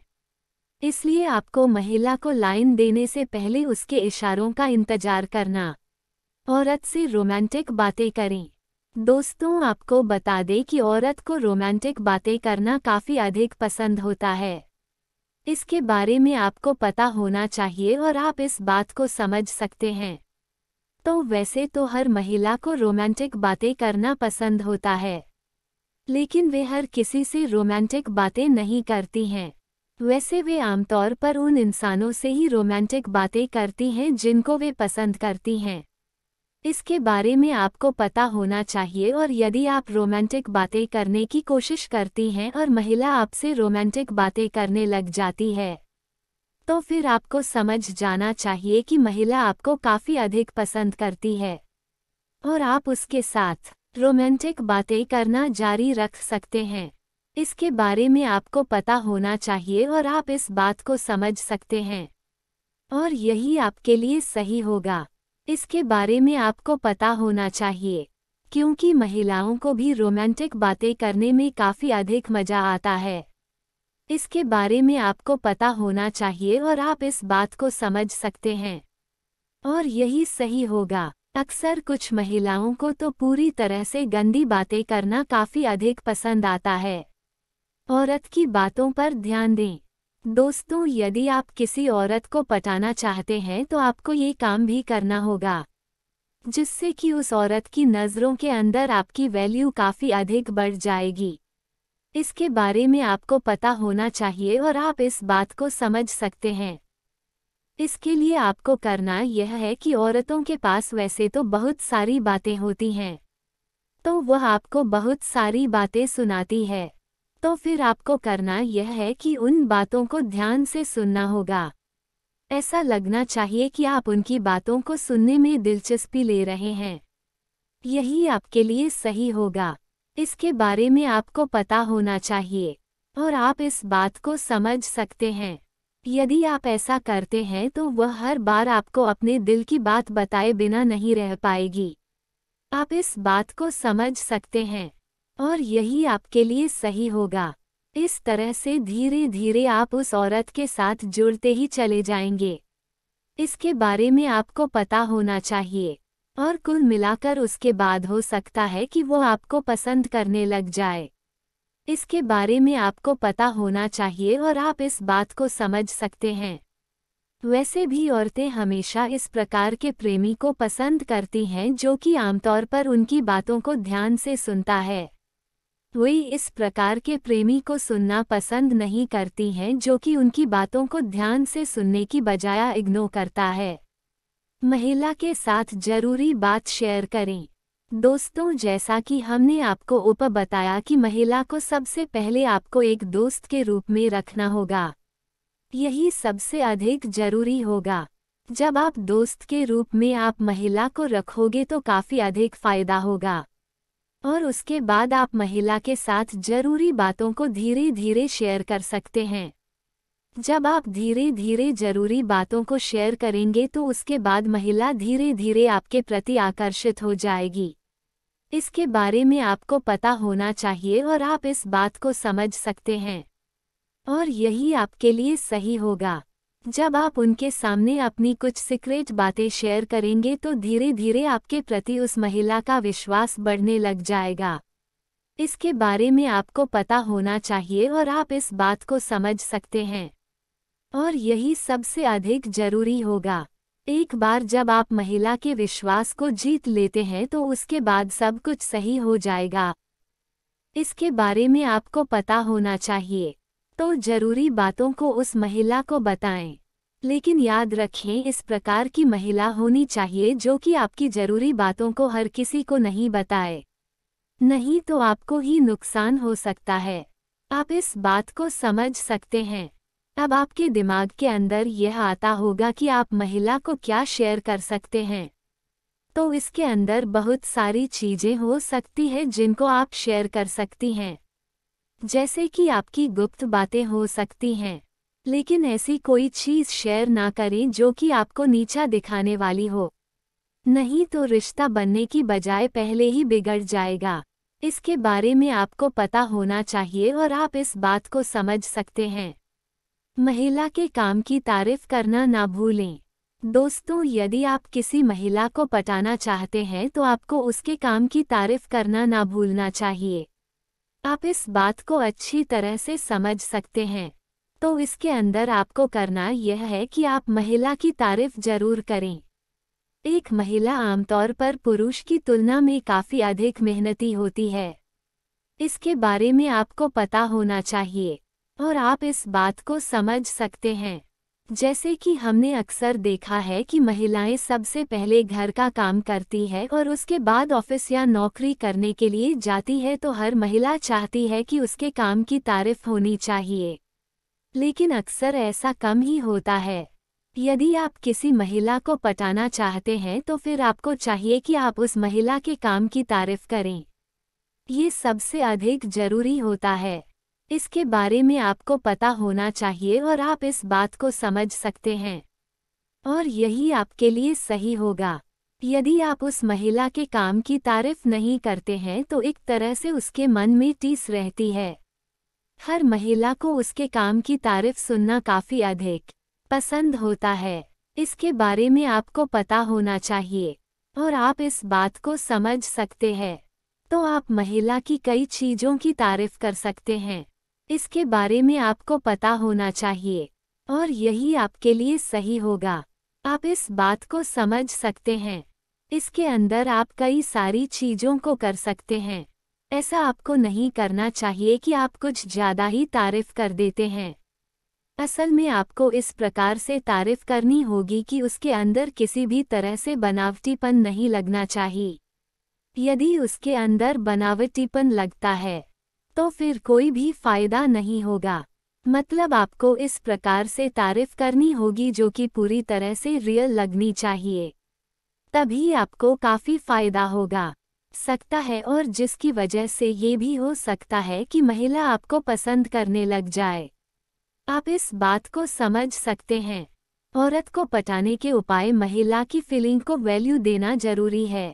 इसलिए आपको महिला को लाइन देने से पहले उसके इशारों का इंतजार करना औरत से रोमांटिक बातें करें दोस्तों आपको बता दें कि औरत को रोमांटिक बातें करना काफ़ी अधिक पसंद होता है इसके बारे में आपको पता होना चाहिए और आप इस बात को समझ सकते हैं तो वैसे तो हर महिला को रोमांटिक बातें करना पसंद होता है लेकिन वे हर किसी से रोमांटिक बातें नहीं करती हैं वैसे वे आमतौर पर उन इंसानों से ही रोमांटिक बातें करती हैं जिनको वे पसंद करती हैं इसके बारे में आपको पता होना चाहिए और यदि आप रोमांटिक बातें करने की कोशिश करती हैं और महिला आपसे रोमांटिक बातें करने लग जाती है तो फिर आपको समझ जाना चाहिए कि महिला आपको काफ़ी अधिक पसंद करती है और आप उसके साथ रोमांटिक बातें करना जारी रख सकते हैं इसके बारे में आपको पता होना चाहिए और आप इस बात को समझ सकते हैं और यही आपके लिए सही होगा इसके बारे में आपको पता होना चाहिए क्योंकि महिलाओं को भी रोमांटिक बातें करने में काफ़ी अधिक मज़ा आता है इसके बारे में आपको पता होना चाहिए और आप इस बात को समझ सकते हैं और यही सही होगा अक्सर कुछ महिलाओं को तो पूरी तरह से गंदी बातें करना काफ़ी अधिक पसंद आता है औरत की बातों पर ध्यान दें दोस्तों यदि आप किसी औरत को पटाना चाहते हैं तो आपको ये काम भी करना होगा जिससे कि उस औरत की नज़रों के अंदर आपकी वैल्यू काफ़ी अधिक बढ़ जाएगी इसके बारे में आपको पता होना चाहिए और आप इस बात को समझ सकते हैं इसके लिए आपको करना यह है कि औरतों के पास वैसे तो बहुत सारी बातें होती हैं तो वह आपको बहुत सारी बातें सुनाती है तो फिर आपको करना यह है कि उन बातों को ध्यान से सुनना होगा ऐसा लगना चाहिए कि आप उनकी बातों को सुनने में दिलचस्पी ले रहे हैं यही आपके लिए सही होगा इसके बारे में आपको पता होना चाहिए और आप इस बात को समझ सकते हैं यदि आप ऐसा करते हैं तो वह हर बार आपको अपने दिल की बात बताए बिना नहीं रह पाएगी आप इस बात को समझ सकते हैं और यही आपके लिए सही होगा इस तरह से धीरे धीरे आप उस औरत के साथ जुड़ते ही चले जाएंगे इसके बारे में आपको पता होना चाहिए और कुल मिलाकर उसके बाद हो सकता है कि वो आपको पसंद करने लग जाए इसके बारे में आपको पता होना चाहिए और आप इस बात को समझ सकते हैं वैसे भी औरतें हमेशा इस प्रकार के प्रेमी को पसंद करती हैं जो कि आमतौर पर उनकी बातों को ध्यान से सुनता है वे इस प्रकार के प्रेमी को सुनना पसंद नहीं करती हैं जो कि उनकी बातों को ध्यान से सुनने की बजाय इग्नोर करता है महिला के साथ जरूरी बात शेयर करें दोस्तों जैसा कि हमने आपको उप बताया कि महिला को सबसे पहले आपको एक दोस्त के रूप में रखना होगा यही सबसे अधिक जरूरी होगा जब आप दोस्त के रूप में आप महिला को रखोगे तो काफ़ी अधिक फायदा होगा और उसके बाद आप महिला के साथ जरूरी बातों को धीरे धीरे शेयर कर सकते हैं जब आप धीरे धीरे जरूरी बातों को शेयर करेंगे तो उसके बाद महिला धीरे धीरे आपके प्रति आकर्षित हो जाएगी इसके बारे में आपको पता होना चाहिए और आप इस बात को समझ सकते हैं और यही आपके लिए सही होगा जब आप उनके सामने अपनी कुछ सीक्रेट बातें शेयर करेंगे तो धीरे धीरे आपके प्रति उस महिला का विश्वास बढ़ने लग जाएगा इसके बारे में आपको पता होना चाहिए और आप इस बात को समझ सकते हैं और यही सबसे अधिक जरूरी होगा एक बार जब आप महिला के विश्वास को जीत लेते हैं तो उसके बाद सब कुछ सही हो जाएगा इसके बारे में आपको पता होना चाहिए तो जरूरी बातों को उस महिला को बताएं लेकिन याद रखें इस प्रकार की महिला होनी चाहिए जो कि आपकी जरूरी बातों को हर किसी को नहीं बताए नहीं तो आपको ही नुकसान हो सकता है आप इस बात को समझ सकते हैं अब आपके दिमाग के अंदर यह आता होगा कि आप महिला को क्या शेयर कर सकते हैं तो इसके अंदर बहुत सारी चीज़ें हो सकती है जिनको आप शेयर कर सकती हैं जैसे कि आपकी गुप्त बातें हो सकती हैं लेकिन ऐसी कोई चीज़ शेयर ना करें जो कि आपको नीचा दिखाने वाली हो नहीं तो रिश्ता बनने की बजाय पहले ही बिगड़ जाएगा इसके बारे में आपको पता होना चाहिए और आप इस बात को समझ सकते हैं महिला के काम की तारीफ करना ना भूलें दोस्तों यदि आप किसी महिला को पटाना चाहते हैं तो आपको उसके काम की तारीफ करना ना भूलना चाहिए आप इस बात को अच्छी तरह से समझ सकते हैं तो इसके अंदर आपको करना यह है कि आप महिला की तारीफ जरूर करें एक महिला आमतौर पर पुरुष की तुलना में काफ़ी अधिक मेहनती होती है इसके बारे में आपको पता होना चाहिए और आप इस बात को समझ सकते हैं जैसे कि हमने अक्सर देखा है कि महिलाएं सबसे पहले घर का काम करती है और उसके बाद ऑफिस या नौकरी करने के लिए जाती है तो हर महिला चाहती है कि उसके काम की तारीफ होनी चाहिए लेकिन अक्सर ऐसा कम ही होता है यदि आप किसी महिला को पटाना चाहते हैं तो फिर आपको चाहिए कि आप उस महिला के काम की तारीफ करें ये सबसे अधिक जरूरी होता है इसके बारे में आपको पता होना चाहिए और आप इस बात को समझ सकते हैं और यही आपके लिए सही होगा यदि आप उस महिला के काम की तारीफ नहीं करते हैं तो एक तरह से उसके मन में टीस रहती है हर महिला को उसके काम की तारीफ सुनना काफ़ी अधिक पसंद होता है इसके बारे में आपको पता होना चाहिए और आप इस बात को समझ सकते हैं तो आप महिला की कई चीज़ों की तारीफ कर सकते हैं इसके बारे में आपको पता होना चाहिए और यही आपके लिए सही होगा आप इस बात को समझ सकते हैं इसके अंदर आप कई सारी चीजों को कर सकते हैं ऐसा आपको नहीं करना चाहिए कि आप कुछ ज़्यादा ही तारीफ कर देते हैं असल में आपको इस प्रकार से तारीफ करनी होगी कि उसके अंदर किसी भी तरह से बनावटीपन नहीं लगना चाहिए यदि उसके अंदर बनावटीपन लगता है तो फिर कोई भी फायदा नहीं होगा मतलब आपको इस प्रकार से तारीफ करनी होगी जो कि पूरी तरह से रियल लगनी चाहिए तभी आपको काफ़ी फायदा होगा सकता है और जिसकी वजह से ये भी हो सकता है कि महिला आपको पसंद करने लग जाए आप इस बात को समझ सकते हैं औरत को पटाने के उपाय महिला की फीलिंग को वैल्यू देना जरूरी है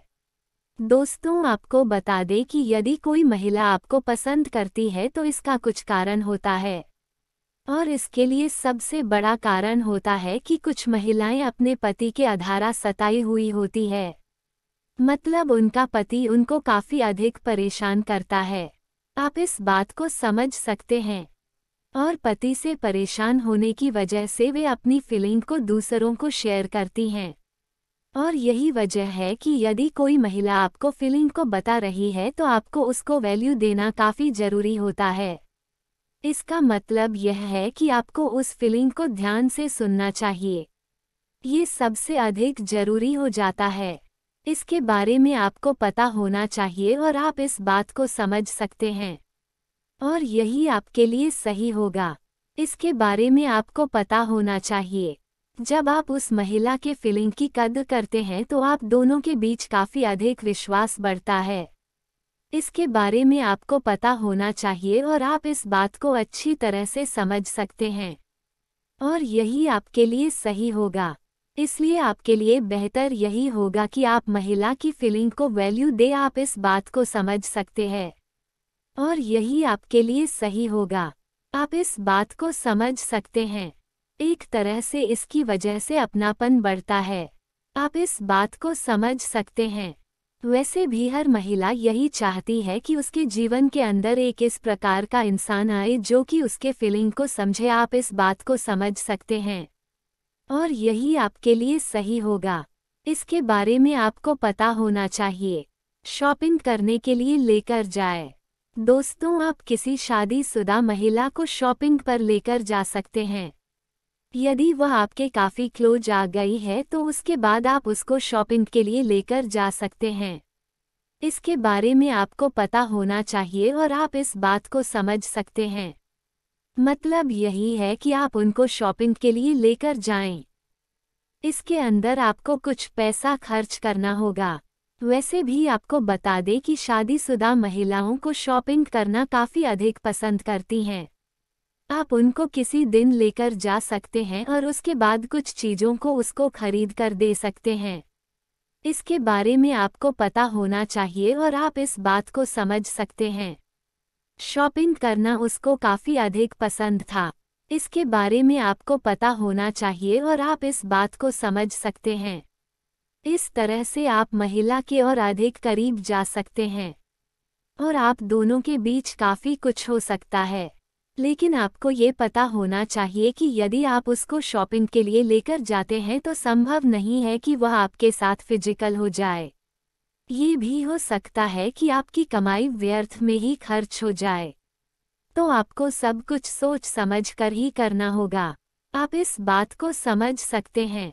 दोस्तों आपको बता दें कि यदि कोई महिला आपको पसंद करती है तो इसका कुछ कारण होता है और इसके लिए सबसे बड़ा कारण होता है कि कुछ महिलाएं अपने पति के अधारा सताई हुई होती है मतलब उनका पति उनको काफ़ी अधिक परेशान करता है आप इस बात को समझ सकते हैं और पति से परेशान होने की वजह से वे अपनी फीलिंग को दूसरों को शेयर करती हैं और यही वजह है कि यदि कोई महिला आपको फीलिंग को बता रही है तो आपको उसको वैल्यू देना काफ़ी ज़रूरी होता है इसका मतलब यह है कि आपको उस फीलिंग को ध्यान से सुनना चाहिए ये सबसे अधिक जरूरी हो जाता है इसके बारे में आपको पता होना चाहिए और आप इस बात को समझ सकते हैं और यही आपके लिए सही होगा इसके बारे में आपको पता होना चाहिए जब आप उस महिला के फीलिंग की कद करते हैं तो आप दोनों के बीच काफ़ी अधिक विश्वास बढ़ता है इसके बारे में आपको पता होना चाहिए और आप इस बात को अच्छी तरह से समझ सकते हैं और यही आपके लिए सही होगा इसलिए आपके लिए बेहतर यही होगा कि आप महिला की फीलिंग को वैल्यू दे आप इस बात को समझ सकते हैं और यही आपके लिए सही होगा आप इस बात को समझ सकते हैं एक तरह से इसकी वजह से अपनापन बढ़ता है आप इस बात को समझ सकते हैं वैसे भी हर महिला यही चाहती है कि उसके जीवन के अंदर एक इस प्रकार का इंसान आए जो कि उसके फीलिंग को समझे आप इस बात को समझ सकते हैं और यही आपके लिए सही होगा इसके बारे में आपको पता होना चाहिए शॉपिंग करने के लिए लेकर जाए दोस्तों आप किसी शादीशुदा महिला को शॉपिंग पर लेकर जा सकते हैं यदि वह आपके काफ़ी क्लोज आ गई है तो उसके बाद आप उसको शॉपिंग के लिए लेकर जा सकते हैं इसके बारे में आपको पता होना चाहिए और आप इस बात को समझ सकते हैं मतलब यही है कि आप उनको शॉपिंग के लिए लेकर जाएं। इसके अंदर आपको कुछ पैसा खर्च करना होगा वैसे भी आपको बता दें कि शादीशुदा महिलाओं को शॉपिंग करना काफ़ी अधिक पसंद करती हैं आप उनको किसी दिन लेकर जा सकते हैं और उसके बाद कुछ चीज़ों को उसको खरीद कर दे सकते हैं इसके बारे में आपको पता होना चाहिए और आप इस बात को समझ सकते हैं शॉपिंग करना उसको काफ़ी अधिक पसंद था इसके बारे में आपको पता होना चाहिए और आप इस बात को समझ सकते हैं इस तरह से आप महिला के और अधिक करीब जा सकते हैं और आप दोनों के बीच काफ़ी कुछ हो सकता है लेकिन आपको ये पता होना चाहिए कि यदि आप उसको शॉपिंग के लिए लेकर जाते हैं तो संभव नहीं है कि वह आपके साथ फिजिकल हो जाए ये भी हो सकता है कि आपकी कमाई व्यर्थ में ही खर्च हो जाए तो आपको सब कुछ सोच समझ कर ही करना होगा आप इस बात को समझ सकते हैं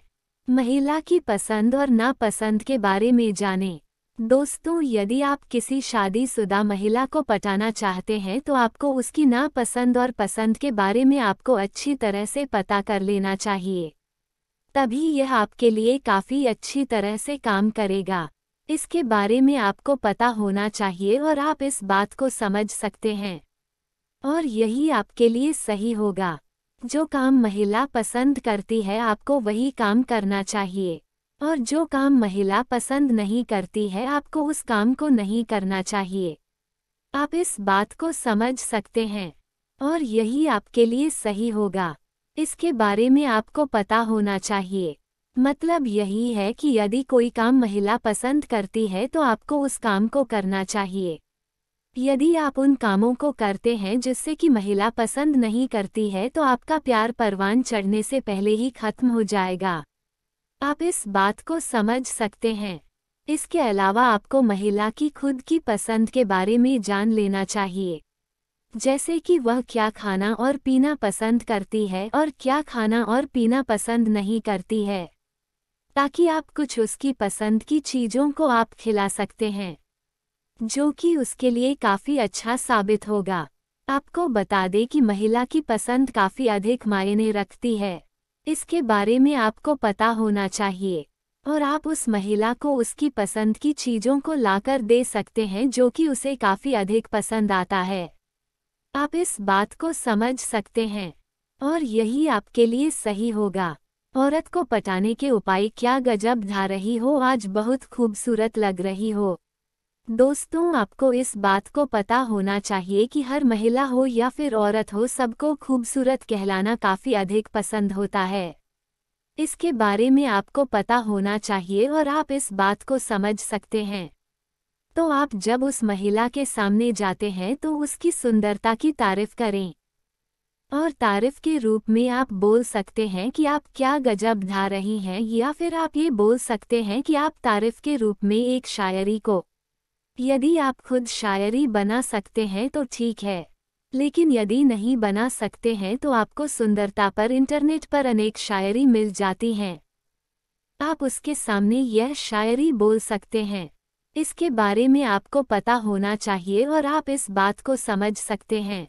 महिला की पसंद और नापसंद के बारे में जानें दोस्तों यदि आप किसी शादीशुदा महिला को पटाना चाहते हैं तो आपको उसकी नापसंद और पसंद के बारे में आपको अच्छी तरह से पता कर लेना चाहिए तभी यह आपके लिए काफ़ी अच्छी तरह से काम करेगा इसके बारे में आपको पता होना चाहिए और आप इस बात को समझ सकते हैं और यही आपके लिए सही होगा जो काम महिला पसंद करती है आपको वही काम करना चाहिए और जो काम महिला पसंद नहीं करती है आपको उस काम को नहीं करना चाहिए आप इस बात को समझ सकते हैं और यही आपके लिए सही होगा इसके बारे में आपको पता होना चाहिए मतलब यही है कि यदि कोई काम महिला पसंद करती है तो आपको उस काम को करना चाहिए यदि आप उन कामों को करते हैं जिससे कि महिला पसंद नहीं करती है तो आपका प्यार परवान चढ़ने से पहले ही खत्म हो जाएगा आप इस बात को समझ सकते हैं इसके अलावा आपको महिला की खुद की पसंद के बारे में जान लेना चाहिए जैसे कि वह क्या खाना और पीना पसंद करती है और क्या खाना और पीना पसंद नहीं करती है ताकि आप कुछ उसकी पसंद की चीज़ों को आप खिला सकते हैं जो कि उसके लिए काफ़ी अच्छा साबित होगा आपको बता दें कि महिला की पसंद काफ़ी अधिक मायने रखती है इसके बारे में आपको पता होना चाहिए और आप उस महिला को उसकी पसंद की चीज़ों को लाकर दे सकते हैं जो कि उसे काफ़ी अधिक पसंद आता है आप इस बात को समझ सकते हैं और यही आपके लिए सही होगा औरत को पटाने के उपाय क्या गजब ढा रही हो आज बहुत खूबसूरत लग रही हो दोस्तों आपको इस बात को पता होना चाहिए कि हर महिला हो या फिर औरत हो सबको खूबसूरत कहलाना काफ़ी अधिक पसंद होता है इसके बारे में आपको पता होना चाहिए और आप इस बात को समझ सकते हैं तो आप जब उस महिला के सामने जाते हैं तो उसकी सुंदरता की तारीफ करें और तारीफ के रूप में आप बोल सकते हैं कि आप क्या गजब धा रही हैं या फिर आप ये बोल सकते हैं कि आप तारीफ के रूप में एक शायरी को यदि आप खुद शायरी बना सकते हैं तो ठीक है लेकिन यदि नहीं बना सकते हैं तो आपको सुंदरता पर इंटरनेट पर अनेक शायरी मिल जाती हैं आप उसके सामने यह शायरी बोल सकते हैं इसके बारे में आपको पता होना चाहिए और आप इस बात को समझ सकते हैं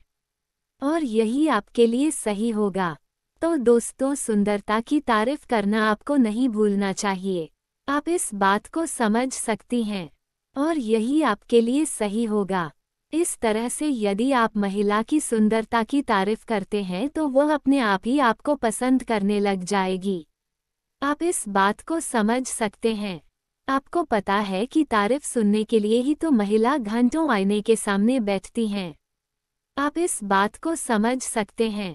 और यही आपके लिए सही होगा तो दोस्तों सुंदरता की तारीफ करना आपको नहीं भूलना चाहिए आप इस बात को समझ सकती हैं और यही आपके लिए सही होगा इस तरह से यदि आप महिला की सुंदरता की तारीफ करते हैं तो वह अपने आप ही आपको पसंद करने लग जाएगी आप इस बात को समझ सकते हैं आपको पता है कि तारीफ सुनने के लिए ही तो महिला घंटों आईने के सामने बैठती हैं आप इस बात को समझ सकते हैं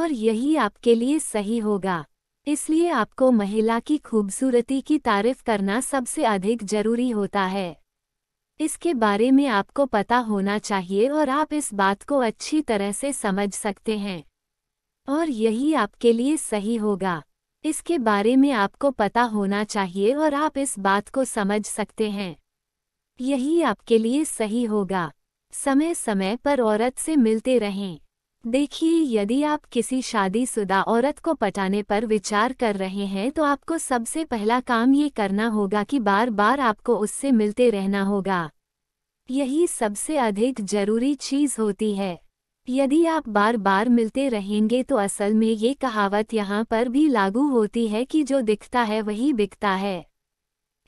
और यही आपके लिए सही होगा इसलिए आपको महिला की खूबसूरती की तारीफ करना सबसे अधिक जरूरी होता है इसके बारे में आपको पता होना चाहिए और आप इस बात को अच्छी तरह से समझ सकते हैं और यही आपके लिए सही होगा इसके बारे में आपको पता होना चाहिए और आप इस बात को समझ सकते हैं यही आपके लिए सही होगा समय समय पर औरत से मिलते रहें देखिए यदि आप किसी शादीशुदा औरत को पटाने पर विचार कर रहे हैं तो आपको सबसे पहला काम ये करना होगा कि बार बार आपको उससे मिलते रहना होगा यही सबसे अधिक जरूरी चीज़ होती है यदि आप बार बार मिलते रहेंगे तो असल में ये कहावत यहाँ पर भी लागू होती है कि जो दिखता है वही बिकता है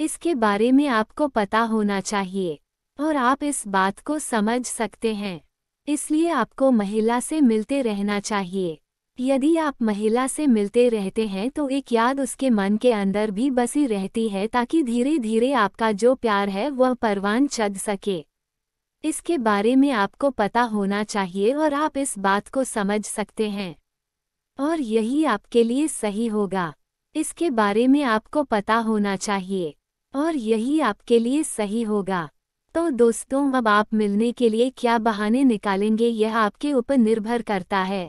इसके बारे में आपको पता होना चाहिए और आप इस बात को समझ सकते हैं इसलिए आपको महिला से मिलते रहना चाहिए यदि आप महिला से मिलते रहते हैं तो एक याद उसके मन के अंदर भी बसी रहती है ताकि धीरे धीरे आपका जो प्यार है वह परवान चढ़ सके इसके बारे में आपको पता होना चाहिए और आप इस बात को समझ सकते हैं और यही आपके लिए सही होगा इसके बारे में आपको पता होना चाहिए और यही आपके लिए सही होगा तो दोस्तों अब आप मिलने के लिए क्या बहाने निकालेंगे यह आपके ऊपर निर्भर करता है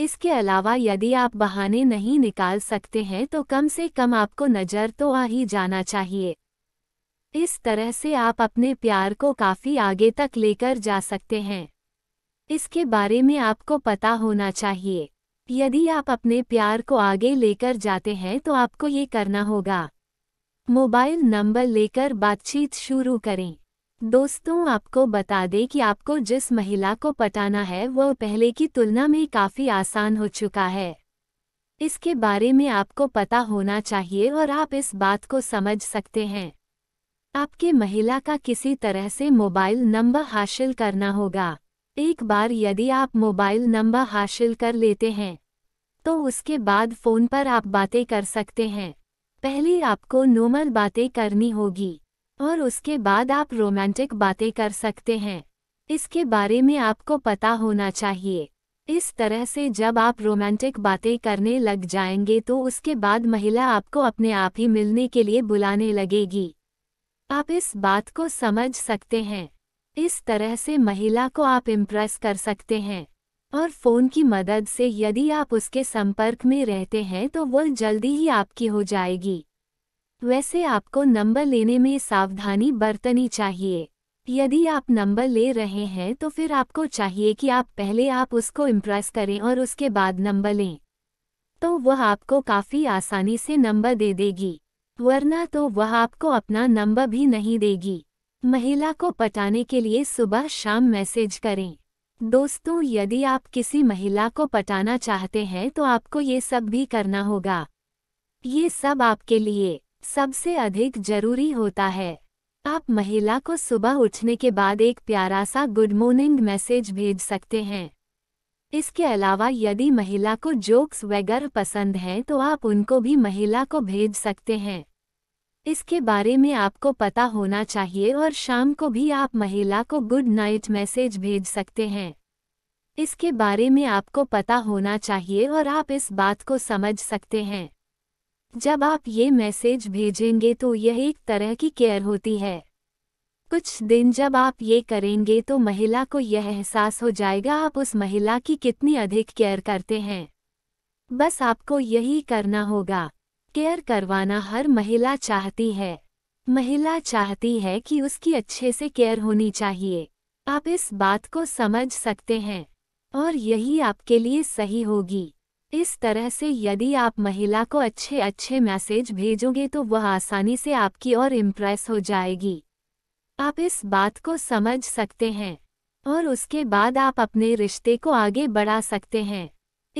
इसके अलावा यदि आप बहाने नहीं निकाल सकते हैं तो कम से कम आपको नज़र तो आ ही जाना चाहिए इस तरह से आप अपने प्यार को काफ़ी आगे तक लेकर जा सकते हैं इसके बारे में आपको पता होना चाहिए यदि आप अपने प्यार को आगे लेकर जाते हैं तो आपको ये करना होगा मोबाइल नंबर लेकर बातचीत शुरू करें दोस्तों आपको बता दें कि आपको जिस महिला को पटाना है वो पहले की तुलना में काफ़ी आसान हो चुका है इसके बारे में आपको पता होना चाहिए और आप इस बात को समझ सकते हैं आपके महिला का किसी तरह से मोबाइल नंबर हासिल करना होगा एक बार यदि आप मोबाइल नंबर हासिल कर लेते हैं तो उसके बाद फ़ोन पर आप बातें कर सकते हैं पहले आपको नॉर्मल बातें करनी होगी और उसके बाद आप रोमांटिक बातें कर सकते हैं इसके बारे में आपको पता होना चाहिए इस तरह से जब आप रोमांटिक बातें करने लग जाएंगे तो उसके बाद महिला आपको अपने आप ही मिलने के लिए बुलाने लगेगी आप इस बात को समझ सकते हैं इस तरह से महिला को आप इम्प्रेस कर सकते हैं और फ़ोन की मदद से यदि आप उसके संपर्क में रहते हैं तो वो जल्दी ही आपकी हो जाएगी वैसे आपको नंबर लेने में सावधानी बरतनी चाहिए यदि आप नंबर ले रहे हैं तो फिर आपको चाहिए कि आप पहले आप उसको इम्प्रेस करें और उसके बाद नंबर लें तो वह आपको काफ़ी आसानी से नंबर दे देगी वरना तो वह आपको अपना नंबर भी नहीं देगी महिला को पटाने के लिए सुबह शाम मैसेज करें दोस्तों यदि आप किसी महिला को पटाना चाहते हैं तो आपको ये सब भी करना होगा ये सब आपके लिए सबसे अधिक जरूरी होता है आप महिला को सुबह उठने के बाद एक प्यारा सा गुड मॉर्निंग मैसेज भेज सकते हैं इसके अलावा यदि महिला को जोक्स वगैरह पसंद हैं तो आप उनको भी महिला को भेज सकते हैं इसके बारे में आपको पता होना चाहिए और शाम को भी आप महिला को गुड नाइट मैसेज भेज सकते हैं इसके बारे में आपको पता होना चाहिए और आप इस बात को समझ सकते हैं जब आप ये मैसेज भेजेंगे तो यह एक तरह की केयर होती है कुछ दिन जब आप ये करेंगे तो महिला को यह एहसास हो जाएगा आप उस महिला की कितनी अधिक केयर करते हैं बस आपको यही करना होगा केयर करवाना हर महिला चाहती है महिला चाहती है कि उसकी अच्छे से केयर होनी चाहिए आप इस बात को समझ सकते हैं और यही आपके लिए सही होगी इस तरह से यदि आप महिला को अच्छे अच्छे मैसेज भेजोगे तो वह आसानी से आपकी और इम्प्रेस हो जाएगी आप इस बात को समझ सकते हैं और उसके बाद आप अपने रिश्ते को आगे बढ़ा सकते हैं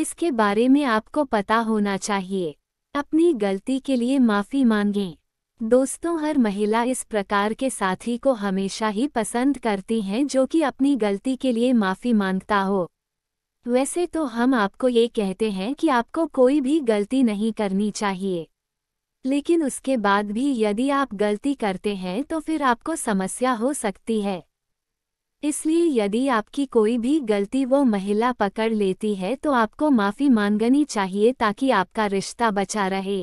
इसके बारे में आपको पता होना चाहिए अपनी गलती के लिए माफ़ी मांगें दोस्तों हर महिला इस प्रकार के साथी को हमेशा ही पसंद करती हैं जो कि अपनी गलती के लिए माफ़ी मांगता हो वैसे तो हम आपको ये कहते हैं कि आपको कोई भी गलती नहीं करनी चाहिए लेकिन उसके बाद भी यदि आप गलती करते हैं तो फिर आपको समस्या हो सकती है इसलिए यदि आपकी कोई भी गलती वो महिला पकड़ लेती है तो आपको माफ़ी मांगनी चाहिए ताकि आपका रिश्ता बचा रहे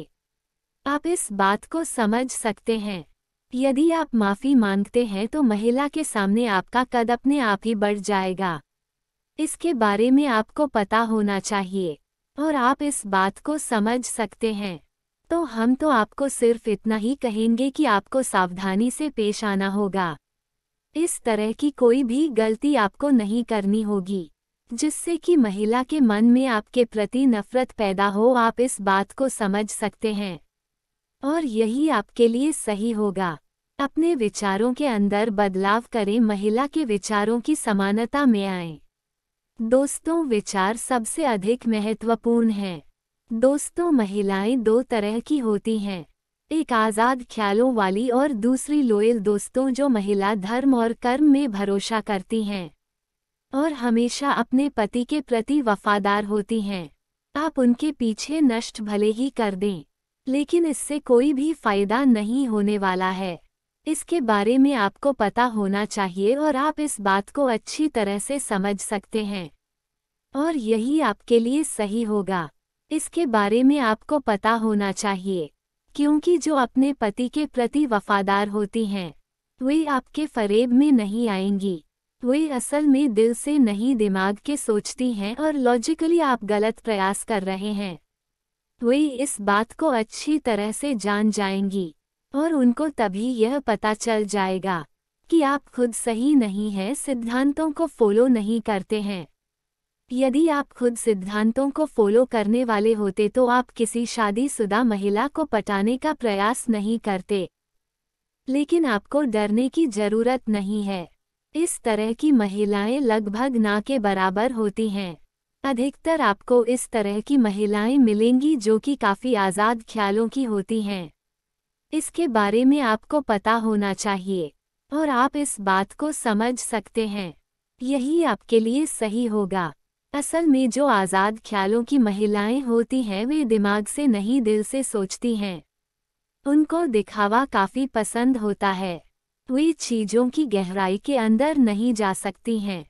आप इस बात को समझ सकते हैं यदि आप माफ़ी मांगते हैं तो महिला के सामने आपका कद अपने आप ही बढ़ जाएगा इसके बारे में आपको पता होना चाहिए और आप इस बात को समझ सकते हैं तो हम तो आपको सिर्फ इतना ही कहेंगे कि आपको सावधानी से पेश आना होगा इस तरह की कोई भी गलती आपको नहीं करनी होगी जिससे कि महिला के मन में आपके प्रति नफरत पैदा हो आप इस बात को समझ सकते हैं और यही आपके लिए सही होगा अपने विचारों के अंदर बदलाव करें महिला के विचारों की समानता में आएं। दोस्तों विचार सबसे अधिक महत्वपूर्ण है दोस्तों महिलाएं दो तरह की होती हैं एक आज़ाद ख्यालों वाली और दूसरी लोयल दोस्तों जो महिला धर्म और कर्म में भरोसा करती हैं और हमेशा अपने पति के प्रति वफादार होती हैं आप उनके पीछे नष्ट भले ही कर दें लेकिन इससे कोई भी फायदा नहीं होने वाला है इसके बारे में आपको पता होना चाहिए और आप इस बात को अच्छी तरह से समझ सकते हैं और यही आपके लिए सही होगा इसके बारे में आपको पता होना चाहिए क्योंकि जो अपने पति के प्रति वफादार होती हैं वे आपके फरेब में नहीं आएंगी वे असल में दिल से नहीं दिमाग के सोचती हैं और लॉजिकली आप गलत प्रयास कर रहे हैं वे इस बात को अच्छी तरह से जान जाएंगी और उनको तभी यह पता चल जाएगा कि आप खुद सही नहीं हैं सिद्धांतों को फॉलो नहीं करते हैं यदि आप खुद सिद्धांतों को फॉलो करने वाले होते तो आप किसी शादीशुदा महिला को पटाने का प्रयास नहीं करते लेकिन आपको डरने की जरूरत नहीं है इस तरह की महिलाएं लगभग ना के बराबर होती हैं अधिकतर आपको इस तरह की महिलाएं मिलेंगी जो कि काफ़ी आज़ाद ख्यालों की होती हैं इसके बारे में आपको पता होना चाहिए और आप इस बात को समझ सकते हैं यही आपके लिए सही होगा असल में जो आज़ाद ख्यालों की महिलाएं होती हैं वे दिमाग से नहीं दिल से सोचती हैं उनको दिखावा काफ़ी पसंद होता है वे चीज़ों की गहराई के अंदर नहीं जा सकती हैं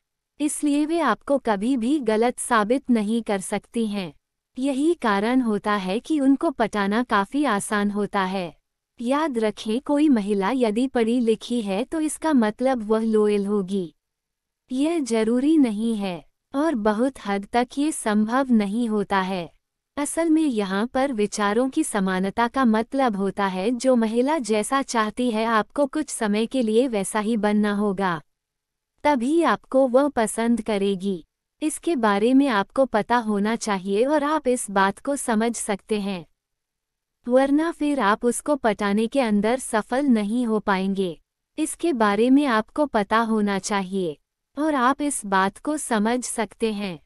इसलिए वे आपको कभी भी गलत साबित नहीं कर सकती हैं यही कारण होता है कि उनको पटाना काफ़ी आसान होता है याद रखें कोई महिला यदि पढ़ी लिखी है तो इसका मतलब वह लोयल होगी यह जरूरी नहीं है और बहुत हद तक ये संभव नहीं होता है असल में यहाँ पर विचारों की समानता का मतलब होता है जो महिला जैसा चाहती है आपको कुछ समय के लिए वैसा ही बनना होगा तभी आपको वह पसंद करेगी इसके बारे में आपको पता होना चाहिए और आप इस बात को समझ सकते हैं वरना फिर आप उसको पटाने के अंदर सफल नहीं हो पाएंगे इसके बारे में आपको पता होना चाहिए और आप इस बात को समझ सकते हैं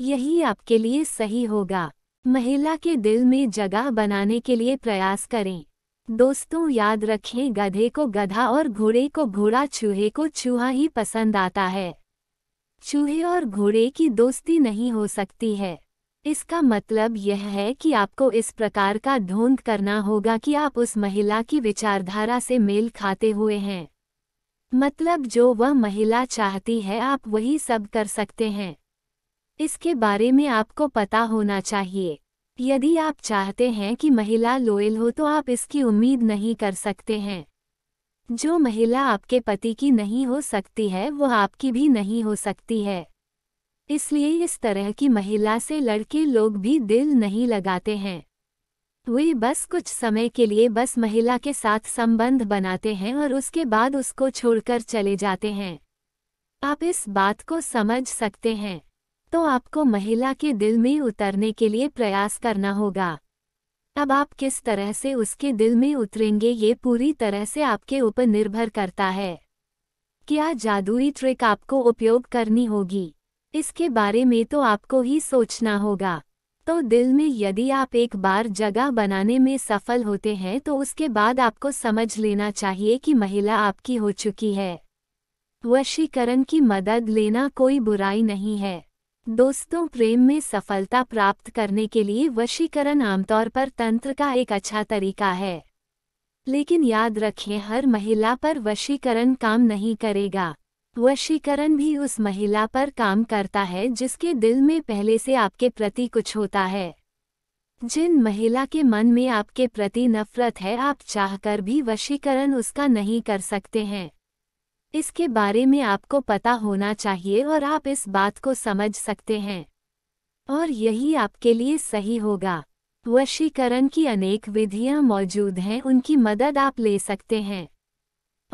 यही आपके लिए सही होगा महिला के दिल में जगह बनाने के लिए प्रयास करें दोस्तों याद रखें गधे को गधा और घोड़े को घोड़ा चूहे को चूहा ही पसंद आता है चूहे और घोड़े की दोस्ती नहीं हो सकती है इसका मतलब यह है कि आपको इस प्रकार का ढोंग करना होगा कि आप उस महिला की विचारधारा से मेल खाते हुए हैं मतलब जो वह महिला चाहती है आप वही सब कर सकते हैं इसके बारे में आपको पता होना चाहिए यदि आप चाहते हैं कि महिला लोयल हो तो आप इसकी उम्मीद नहीं कर सकते हैं जो महिला आपके पति की नहीं हो सकती है वह आपकी भी नहीं हो सकती है इसलिए इस तरह की महिला से लड़के लोग भी दिल नहीं लगाते हैं वे बस कुछ समय के लिए बस महिला के साथ संबंध बनाते हैं और उसके बाद उसको छोड़कर चले जाते हैं आप इस बात को समझ सकते हैं तो आपको महिला के दिल में उतरने के लिए प्रयास करना होगा अब आप किस तरह से उसके दिल में उतरेंगे ये पूरी तरह से आपके ऊपर निर्भर करता है क्या जादुई ट्रिक आपको उपयोग करनी होगी इसके बारे में तो आपको ही सोचना होगा तो दिल में यदि आप एक बार जगह बनाने में सफल होते हैं तो उसके बाद आपको समझ लेना चाहिए कि महिला आपकी हो चुकी है वशीकरण की मदद लेना कोई बुराई नहीं है दोस्तों प्रेम में सफलता प्राप्त करने के लिए वशीकरण आमतौर पर तंत्र का एक अच्छा तरीका है लेकिन याद रखें हर महिला पर वशीकरण काम नहीं करेगा वशीकरण भी उस महिला पर काम करता है जिसके दिल में पहले से आपके प्रति कुछ होता है जिन महिला के मन में आपके प्रति नफरत है आप चाहकर भी वशीकरण उसका नहीं कर सकते हैं इसके बारे में आपको पता होना चाहिए और आप इस बात को समझ सकते हैं और यही आपके लिए सही होगा वशीकरण की अनेक विधियां मौजूद हैं उनकी मदद आप ले सकते हैं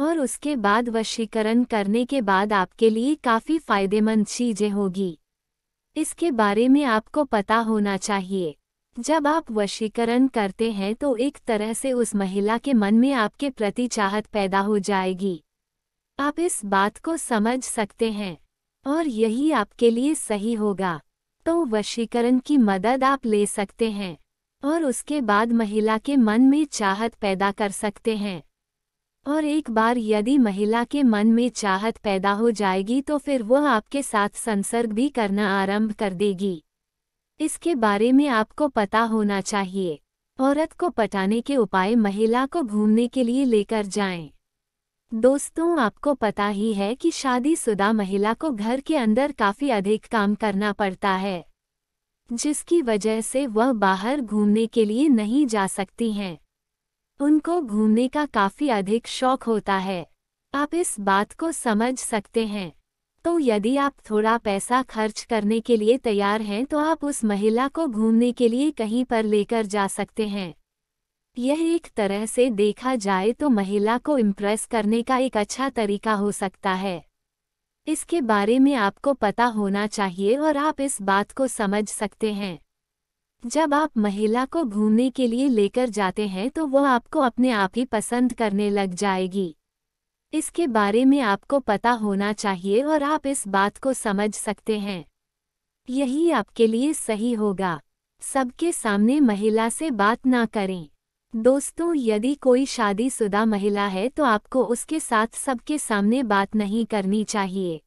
और उसके बाद वशीकरण करने के बाद आपके लिए काफ़ी फायदेमंद चीजें होगी इसके बारे में आपको पता होना चाहिए जब आप वशीकरण करते हैं तो एक तरह से उस महिला के मन में आपके प्रति चाहत पैदा हो जाएगी आप इस बात को समझ सकते हैं और यही आपके लिए सही होगा तो वशीकरण की मदद आप ले सकते हैं और उसके बाद महिला के मन में चाहत पैदा कर सकते हैं और एक बार यदि महिला के मन में चाहत पैदा हो जाएगी तो फिर वह आपके साथ संसर्ग भी करना आरंभ कर देगी इसके बारे में आपको पता होना चाहिए औरत को पटाने के उपाय महिला को घूमने के लिए लेकर जाएं। दोस्तों आपको पता ही है कि शादीशुदा महिला को घर के अंदर काफ़ी अधिक काम करना पड़ता है जिसकी वजह से वह बाहर घूमने के लिए नहीं जा सकती हैं उनको घूमने का काफ़ी अधिक शौक होता है आप इस बात को समझ सकते हैं तो यदि आप थोड़ा पैसा खर्च करने के लिए तैयार हैं तो आप उस महिला को घूमने के लिए कहीं पर लेकर जा सकते हैं यह एक तरह से देखा जाए तो महिला को इम्प्रेस करने का एक अच्छा तरीका हो सकता है इसके बारे में आपको पता होना चाहिए और आप इस बात को समझ सकते हैं जब आप महिला को घूमने के लिए लेकर जाते हैं तो वो आपको अपने आप ही पसंद करने लग जाएगी इसके बारे में आपको पता होना चाहिए और आप इस बात को समझ सकते हैं यही आपके लिए सही होगा सबके सामने महिला से बात ना करें दोस्तों यदि कोई शादीशुदा महिला है तो आपको उसके साथ सबके सामने बात नहीं करनी चाहिए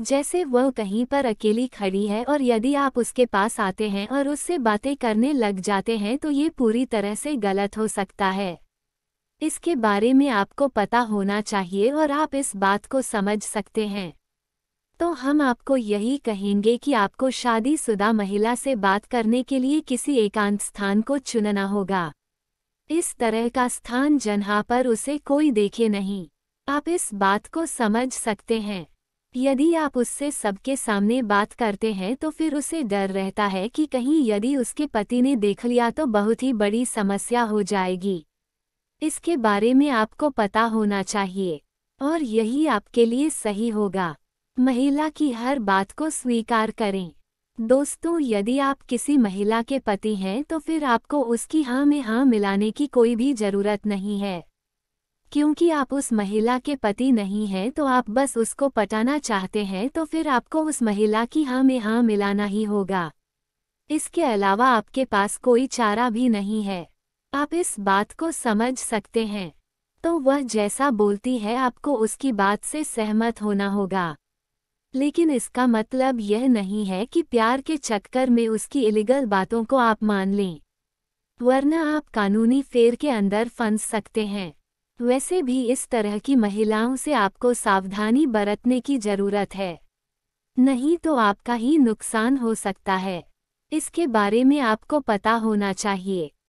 जैसे वह कहीं पर अकेली खड़ी है और यदि आप उसके पास आते हैं और उससे बातें करने लग जाते हैं तो ये पूरी तरह से गलत हो सकता है इसके बारे में आपको पता होना चाहिए और आप इस बात को समझ सकते हैं तो हम आपको यही कहेंगे कि आपको शादीशुदा महिला से बात करने के लिए किसी एकांत स्थान को चुनना होगा इस तरह का स्थान जन्हा पर उसे कोई देखे नहीं आप इस बात को समझ सकते हैं यदि आप उससे सबके सामने बात करते हैं तो फिर उसे डर रहता है कि कहीं यदि उसके पति ने देख लिया तो बहुत ही बड़ी समस्या हो जाएगी इसके बारे में आपको पता होना चाहिए और यही आपके लिए सही होगा महिला की हर बात को स्वीकार करें दोस्तों यदि आप किसी महिला के पति हैं तो फिर आपको उसकी हाँ में हाँ मिलाने की कोई भी जरूरत नहीं है क्योंकि आप उस महिला के पति नहीं हैं तो आप बस उसको पटाना चाहते हैं तो फिर आपको उस महिला की हाँ में हाँ मिलाना ही होगा इसके अलावा आपके पास कोई चारा भी नहीं है आप इस बात को समझ सकते हैं तो वह जैसा बोलती है आपको उसकी बात से सहमत होना होगा लेकिन इसका मतलब यह नहीं है कि प्यार के चक्कर में उसकी इलीगल बातों को आप मान लें वरना आप कानूनी फेर के अंदर फंस सकते हैं वैसे भी इस तरह की महिलाओं से आपको सावधानी बरतने की जरूरत है नहीं तो आपका ही नुकसान हो सकता है इसके बारे में आपको पता होना चाहिए